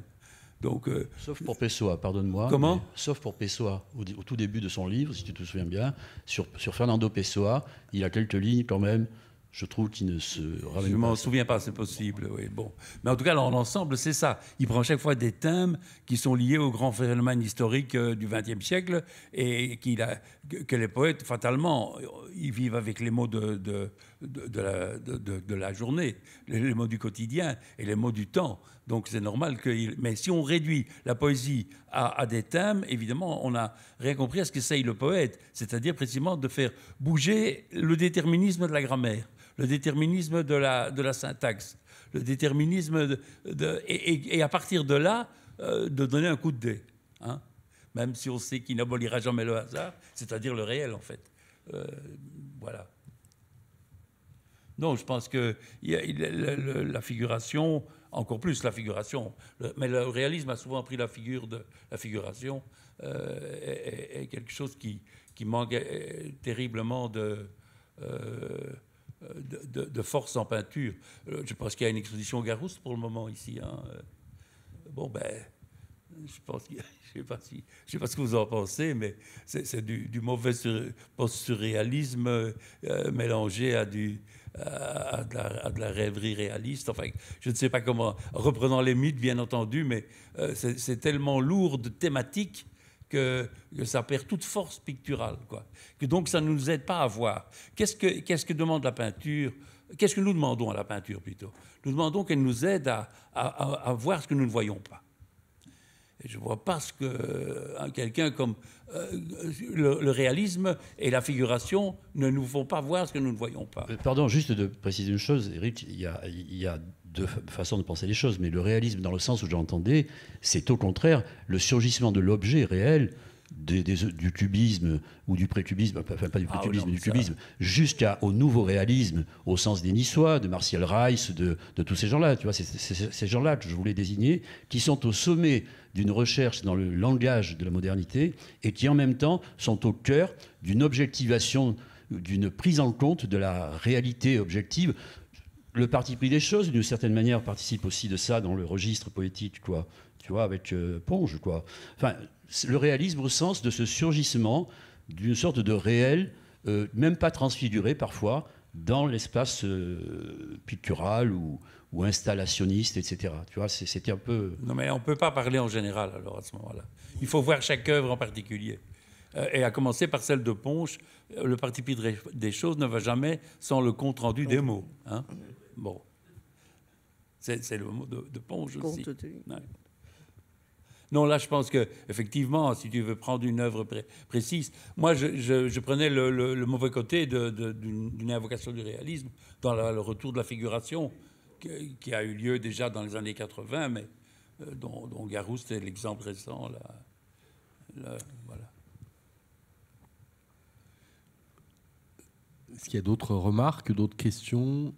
Euh, sauf pour Pessoa, pardonne-moi. Comment Sauf pour Pessoa. Au, tout début de son livre, si tu te souviens bien, sur, Fernando Pessoa, il a quelques lignes quand même. Je trouve qu'il ne se ramène Je m'en souviens pas, c'est possible. Oui, bon. Mais en tout cas, dans l'ensemble, c'est ça. Il prend chaque fois des thèmes qui sont liés au grand phénomène historique euh, du XXe siècle et que les poètes, fatalement, euh, ils vivent avec les mots de de, la, journée, les mots du quotidien et les mots du temps. Donc c'est normal que... Mais si on réduit la poésie à, des thèmes, évidemment, on n'a rien compris à ce qu'essaye le poète, c'est-à-dire précisément de faire bouger le déterminisme de la grammaire, le déterminisme de la, syntaxe, le déterminisme... et, à partir de là, euh, de donner un coup de dé. Hein. même si on sait qu'il n'abolira jamais le hasard, c'est-à-dire le réel en fait. Euh, voilà. Non, je pense que la figuration, encore plus la figuration, mais le réalisme a souvent pris la figure de la figuration, euh, est, quelque chose qui, qui manque euh, terriblement euh, de, de, force en peinture. Je pense qu'il y a une exposition Garousse pour le moment ici. Hein. Bon, ben, je pense [LAUGHS] je ne sais, si, sais, pas ce que vous en pensez, mais c'est du, mauvais post-surréalisme mélangé à du, euh, à, de la, rêverie réaliste. Enfin, je ne sais pas comment, reprenant les mythes, bien entendu, mais euh, c'est tellement lourd de thématiques que, ça perd toute force picturale. Quoi. Que donc, ça ne nous aide pas à voir. Qu'est-ce que, demande la peinture Qu'est-ce que nous demandons à la peinture plutôt Nous demandons qu'elle nous aide à voir ce que nous ne voyons pas je ne vois pas ce que euh, quelqu'un comme euh, le, réalisme et la figuration ne nous font pas voir ce que nous ne voyons pas. Euh, pardon, juste de préciser une chose, Eric, il y a, il y a deux façons de penser les choses, mais le réalisme dans le sens où j'entendais, c'est au contraire le surgissement de l'objet réel du cubisme ou du pré-cubisme, enfin pas du ah pré-cubisme, du cubisme, jusqu'au nouveau réalisme au sens des Niçois, de Martial Rice, de, tous ces gens-là, tu vois, ces gens-là que je voulais désigner, qui sont au sommet d'une recherche dans le langage de la modernité et qui en même temps sont au cœur d'une objectivation, d'une prise en compte de la réalité objective. Le parti pris des choses, d'une certaine manière, participe aussi de ça dans le registre poétique, quoi. Tu vois, avec euh, Ponge, quoi. Enfin, le réalisme au sens de ce surgissement d'une sorte de réel, euh, même pas transfiguré parfois, dans l'espace euh, pictural ou, installationniste, etc. Tu vois, c'était un peu... Non, mais on ne peut pas parler en général, alors, à ce moment-là. Il faut voir chaque œuvre en particulier. Euh, et à commencer par celle de Ponche, le parti pris des choses ne va jamais sans le compte-rendu des mots. Hein. bon. C'est le mot de, Ponche aussi. Non, là, je pense que effectivement, si tu veux prendre une œuvre précise, moi, je, prenais le, mauvais côté d'une invocation du réalisme dans le retour de la figuration qui, a eu lieu déjà dans les années 80, mais euh, dont, dont Garouste est l'exemple récent. voilà. Est-ce qu'il y a d'autres remarques, d'autres questions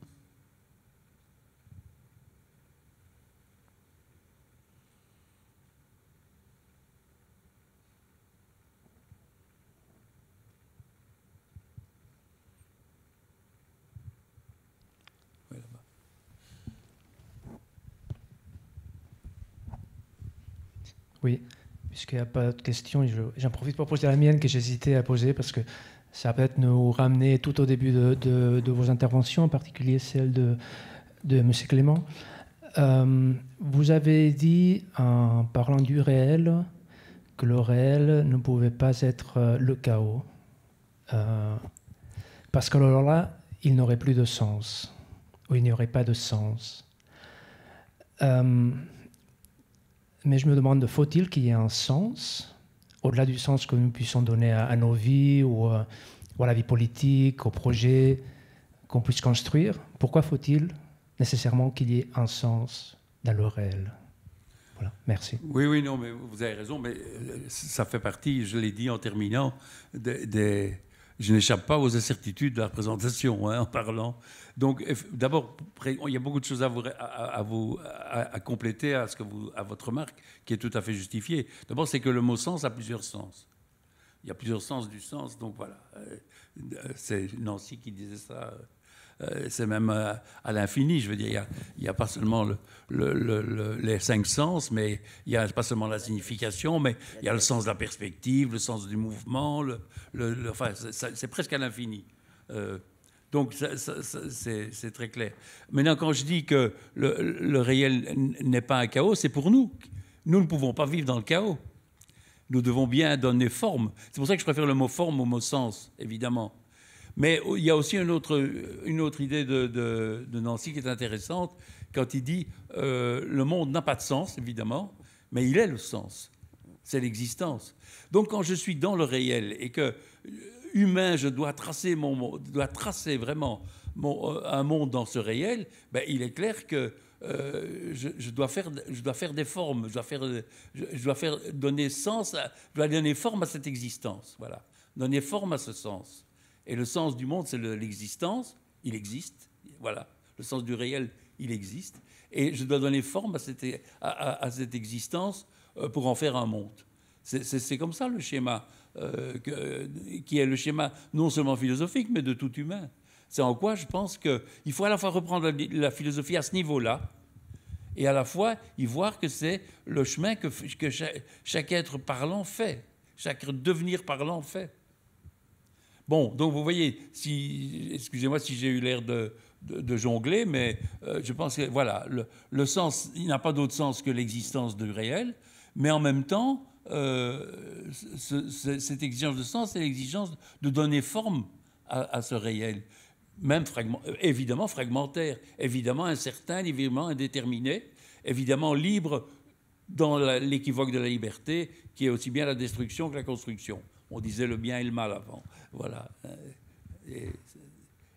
Oui, puisqu'il n'y a pas de questions, j'en profite pour poser la mienne que j'hésitais à poser parce que ça peut être nous ramener tout au début de, vos interventions, en particulier celle de, de M. Clément. Euh, vous avez dit, en parlant du réel, que le réel ne pouvait pas être euh, le chaos, euh, parce que là, il n'aurait plus de sens, ou il n'y aurait pas de sens. Mais je me demande, faut-il qu'il y ait un sens, au-delà du sens que nous puissions donner à, nos vies euh, ou, à la vie politique, aux projets qu'on puisse construire Pourquoi faut-il nécessairement qu'il y ait un sens dans le réel voilà, merci. Oui, oui, non, mais vous avez raison, mais euh, ça fait partie, je l'ai dit en terminant, des je n'échappe pas aux incertitudes de la présentation hein, en parlant. Donc, d'abord, il y a beaucoup de choses à, à, vous, à compléter à, ce que vous, à votre remarque, qui est tout à fait justifiée. D'abord, c'est que le mot sens a plusieurs sens. Il y a plusieurs sens du sens, donc voilà. Euh, euh, c'est Nancy qui disait ça euh, euh, c'est même euh, à, l'infini. Je veux dire, il n'y a, pas seulement les cinq sens, mais il n'y a pas seulement la signification, mais il y a le sens de la perspective, le sens du mouvement. Enfin, c'est presque à l'infini. Euh, donc c'est très clair. Maintenant, quand je dis que le réel n'est pas un chaos, c'est pour nous. Nous ne pouvons pas vivre dans le chaos. Nous devons bien donner forme. C'est pour ça que je préfère le mot forme au mot sens, évidemment. Mais oh, il y a aussi une autre, idée de, Nancy qui est intéressante quand il dit euh, le monde n'a pas de sens, évidemment, mais il est le sens. C'est l'existence. Donc quand je suis dans le réel et que euh, humain, je dois tracer, mon, doit tracer vraiment euh, un monde dans ce réel, ben, il est clair que euh, je, dois faire, je dois faire des formes, je dois, faire, je, dois faire donner sens, dois donner forme à cette existence. Voilà, donner forme à ce sens. Et le sens du monde, c'est l'existence. il existe. Voilà. Le sens du réel, il existe. Et je dois donner forme à cette, à, cette existence euh, pour en faire un monde. C'est comme ça le schéma, euh, que, qui est le schéma non seulement philosophique, mais de tout humain. C'est en quoi je pense qu'il faut à la fois reprendre la, philosophie à ce niveau-là, et à la fois y voir que c'est le chemin que, que chaque être parlant fait, chaque devenir parlant fait. Bon, donc vous voyez, excusez-moi si j'ai eu l'air de, jongler, mais euh, je pense que voilà, le, sens, il n'a pas d'autre sens que l'existence du réel, mais en même temps, euh, cette exigence de sens, c'est l'exigence de donner forme à, ce réel, même euh, évidemment fragmentaire, évidemment incertain, évidemment indéterminé, évidemment libre dans l'équivoque de la liberté, qui est aussi bien la destruction que la construction. On disait le bien et le mal avant. Voilà. Euh,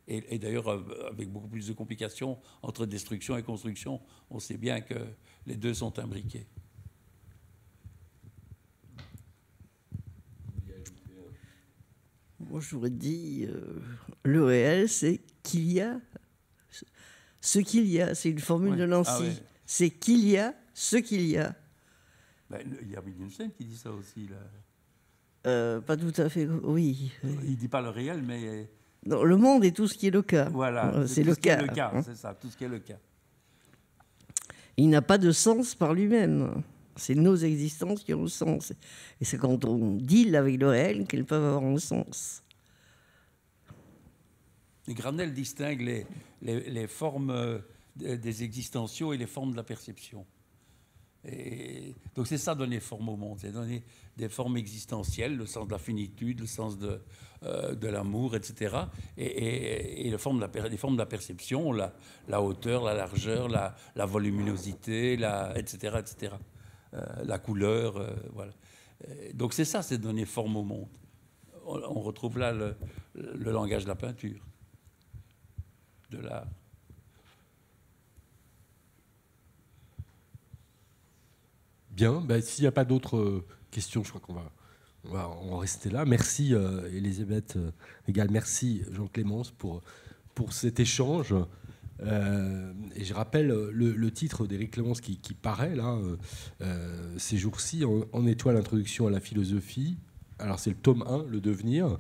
et, d'ailleurs, euh, avec beaucoup plus de complications entre destruction et construction, on sait bien que les deux sont imbriqués. Moi, j'aurais dit, euh, le réel, c'est qu'il y a ce qu'il y a. C'est une formule de Nancy. Ah c'est qu'il y a ce qu'il y a. Ben, il y a Wittgenstein qui dit ça aussi. Là. Euh, pas tout à fait, oui. Euh, il ne dit pas le réel, mais. Non, le monde est tout ce qui est le cas. Voilà, euh, c'est le, cas. le cas. Hein. c'est ça, tout ce qui est le cas. Il n'a pas de sens par lui-même. C'est nos existences qui ont le sens. Et c'est quand on deal avec le réel qu'elles peuvent avoir un sens. Granel distingue les, les, les formes des existentiaux et les formes de la perception. Et donc c'est ça donner forme au monde, c'est donner des formes existentielles, le sens de la finitude, le sens de, euh, l'amour, etc. Et, et, la, les formes de la perception, la, hauteur, la largeur, la, voluminosité, la, etc., etc. Euh, la couleur, euh, voilà. Donc c'est ça, c'est donner forme au monde. On, retrouve là le, le langage de la peinture, de l'art. Bien, bah, s'il n'y a pas d'autres euh, questions, je crois qu'on va, en rester là. Merci euh, Elisabeth euh, merci Jean-Clémence pour, pour cet échange. et je rappelle le, titre d'Éric Clémence qui, paraît là ces jours-ci en, étoile introduction à la philosophie. Alors c'est le tome 1, le devenir,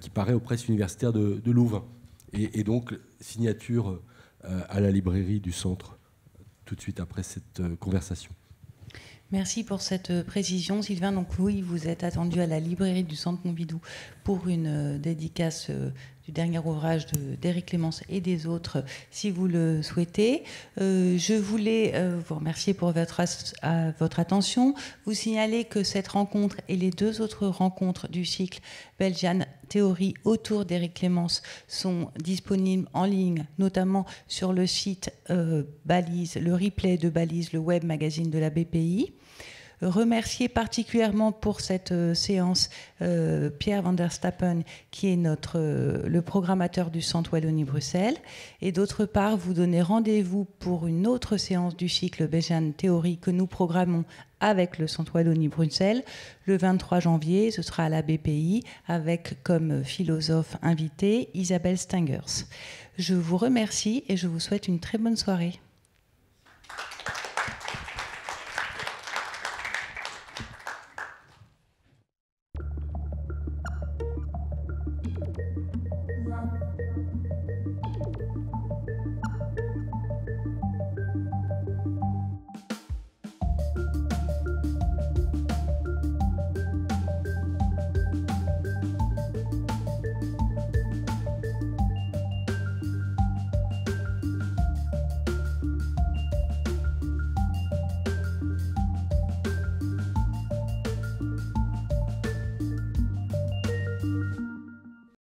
qui paraît aux presses universitaires de, Louvain. et, donc signature à la librairie du centre tout de suite après cette conversation. Merci pour cette euh, précision, Sylvain. Donc oui, vous êtes attendu à la librairie du Centre Pompidou pour une euh, dédicace euh, du dernier ouvrage d'Éric Clémence et des autres, si vous le souhaitez. je voulais vous remercier pour votre, votre attention, vous signalez que cette rencontre et les deux autres rencontres du cycle belgiane théories autour d'Eric Clémence sont disponibles en ligne, notamment sur le site euh, Balise, le replay de Balise, le web magazine de la BPI remercier particulièrement pour cette euh, séance euh, Pierre van der Stappen, qui est notre, euh, le programmateur du Centre Wallonie-Bruxelles, et d'autre part vous donner rendez-vous pour une autre séance du cycle Béjan Théorie que nous programmons avec le Centre Wallonie-Bruxelles le 23 janvier. Ce sera à la BPI avec comme philosophe invité Isabelle Stingers. Je vous remercie et je vous souhaite une très bonne soirée.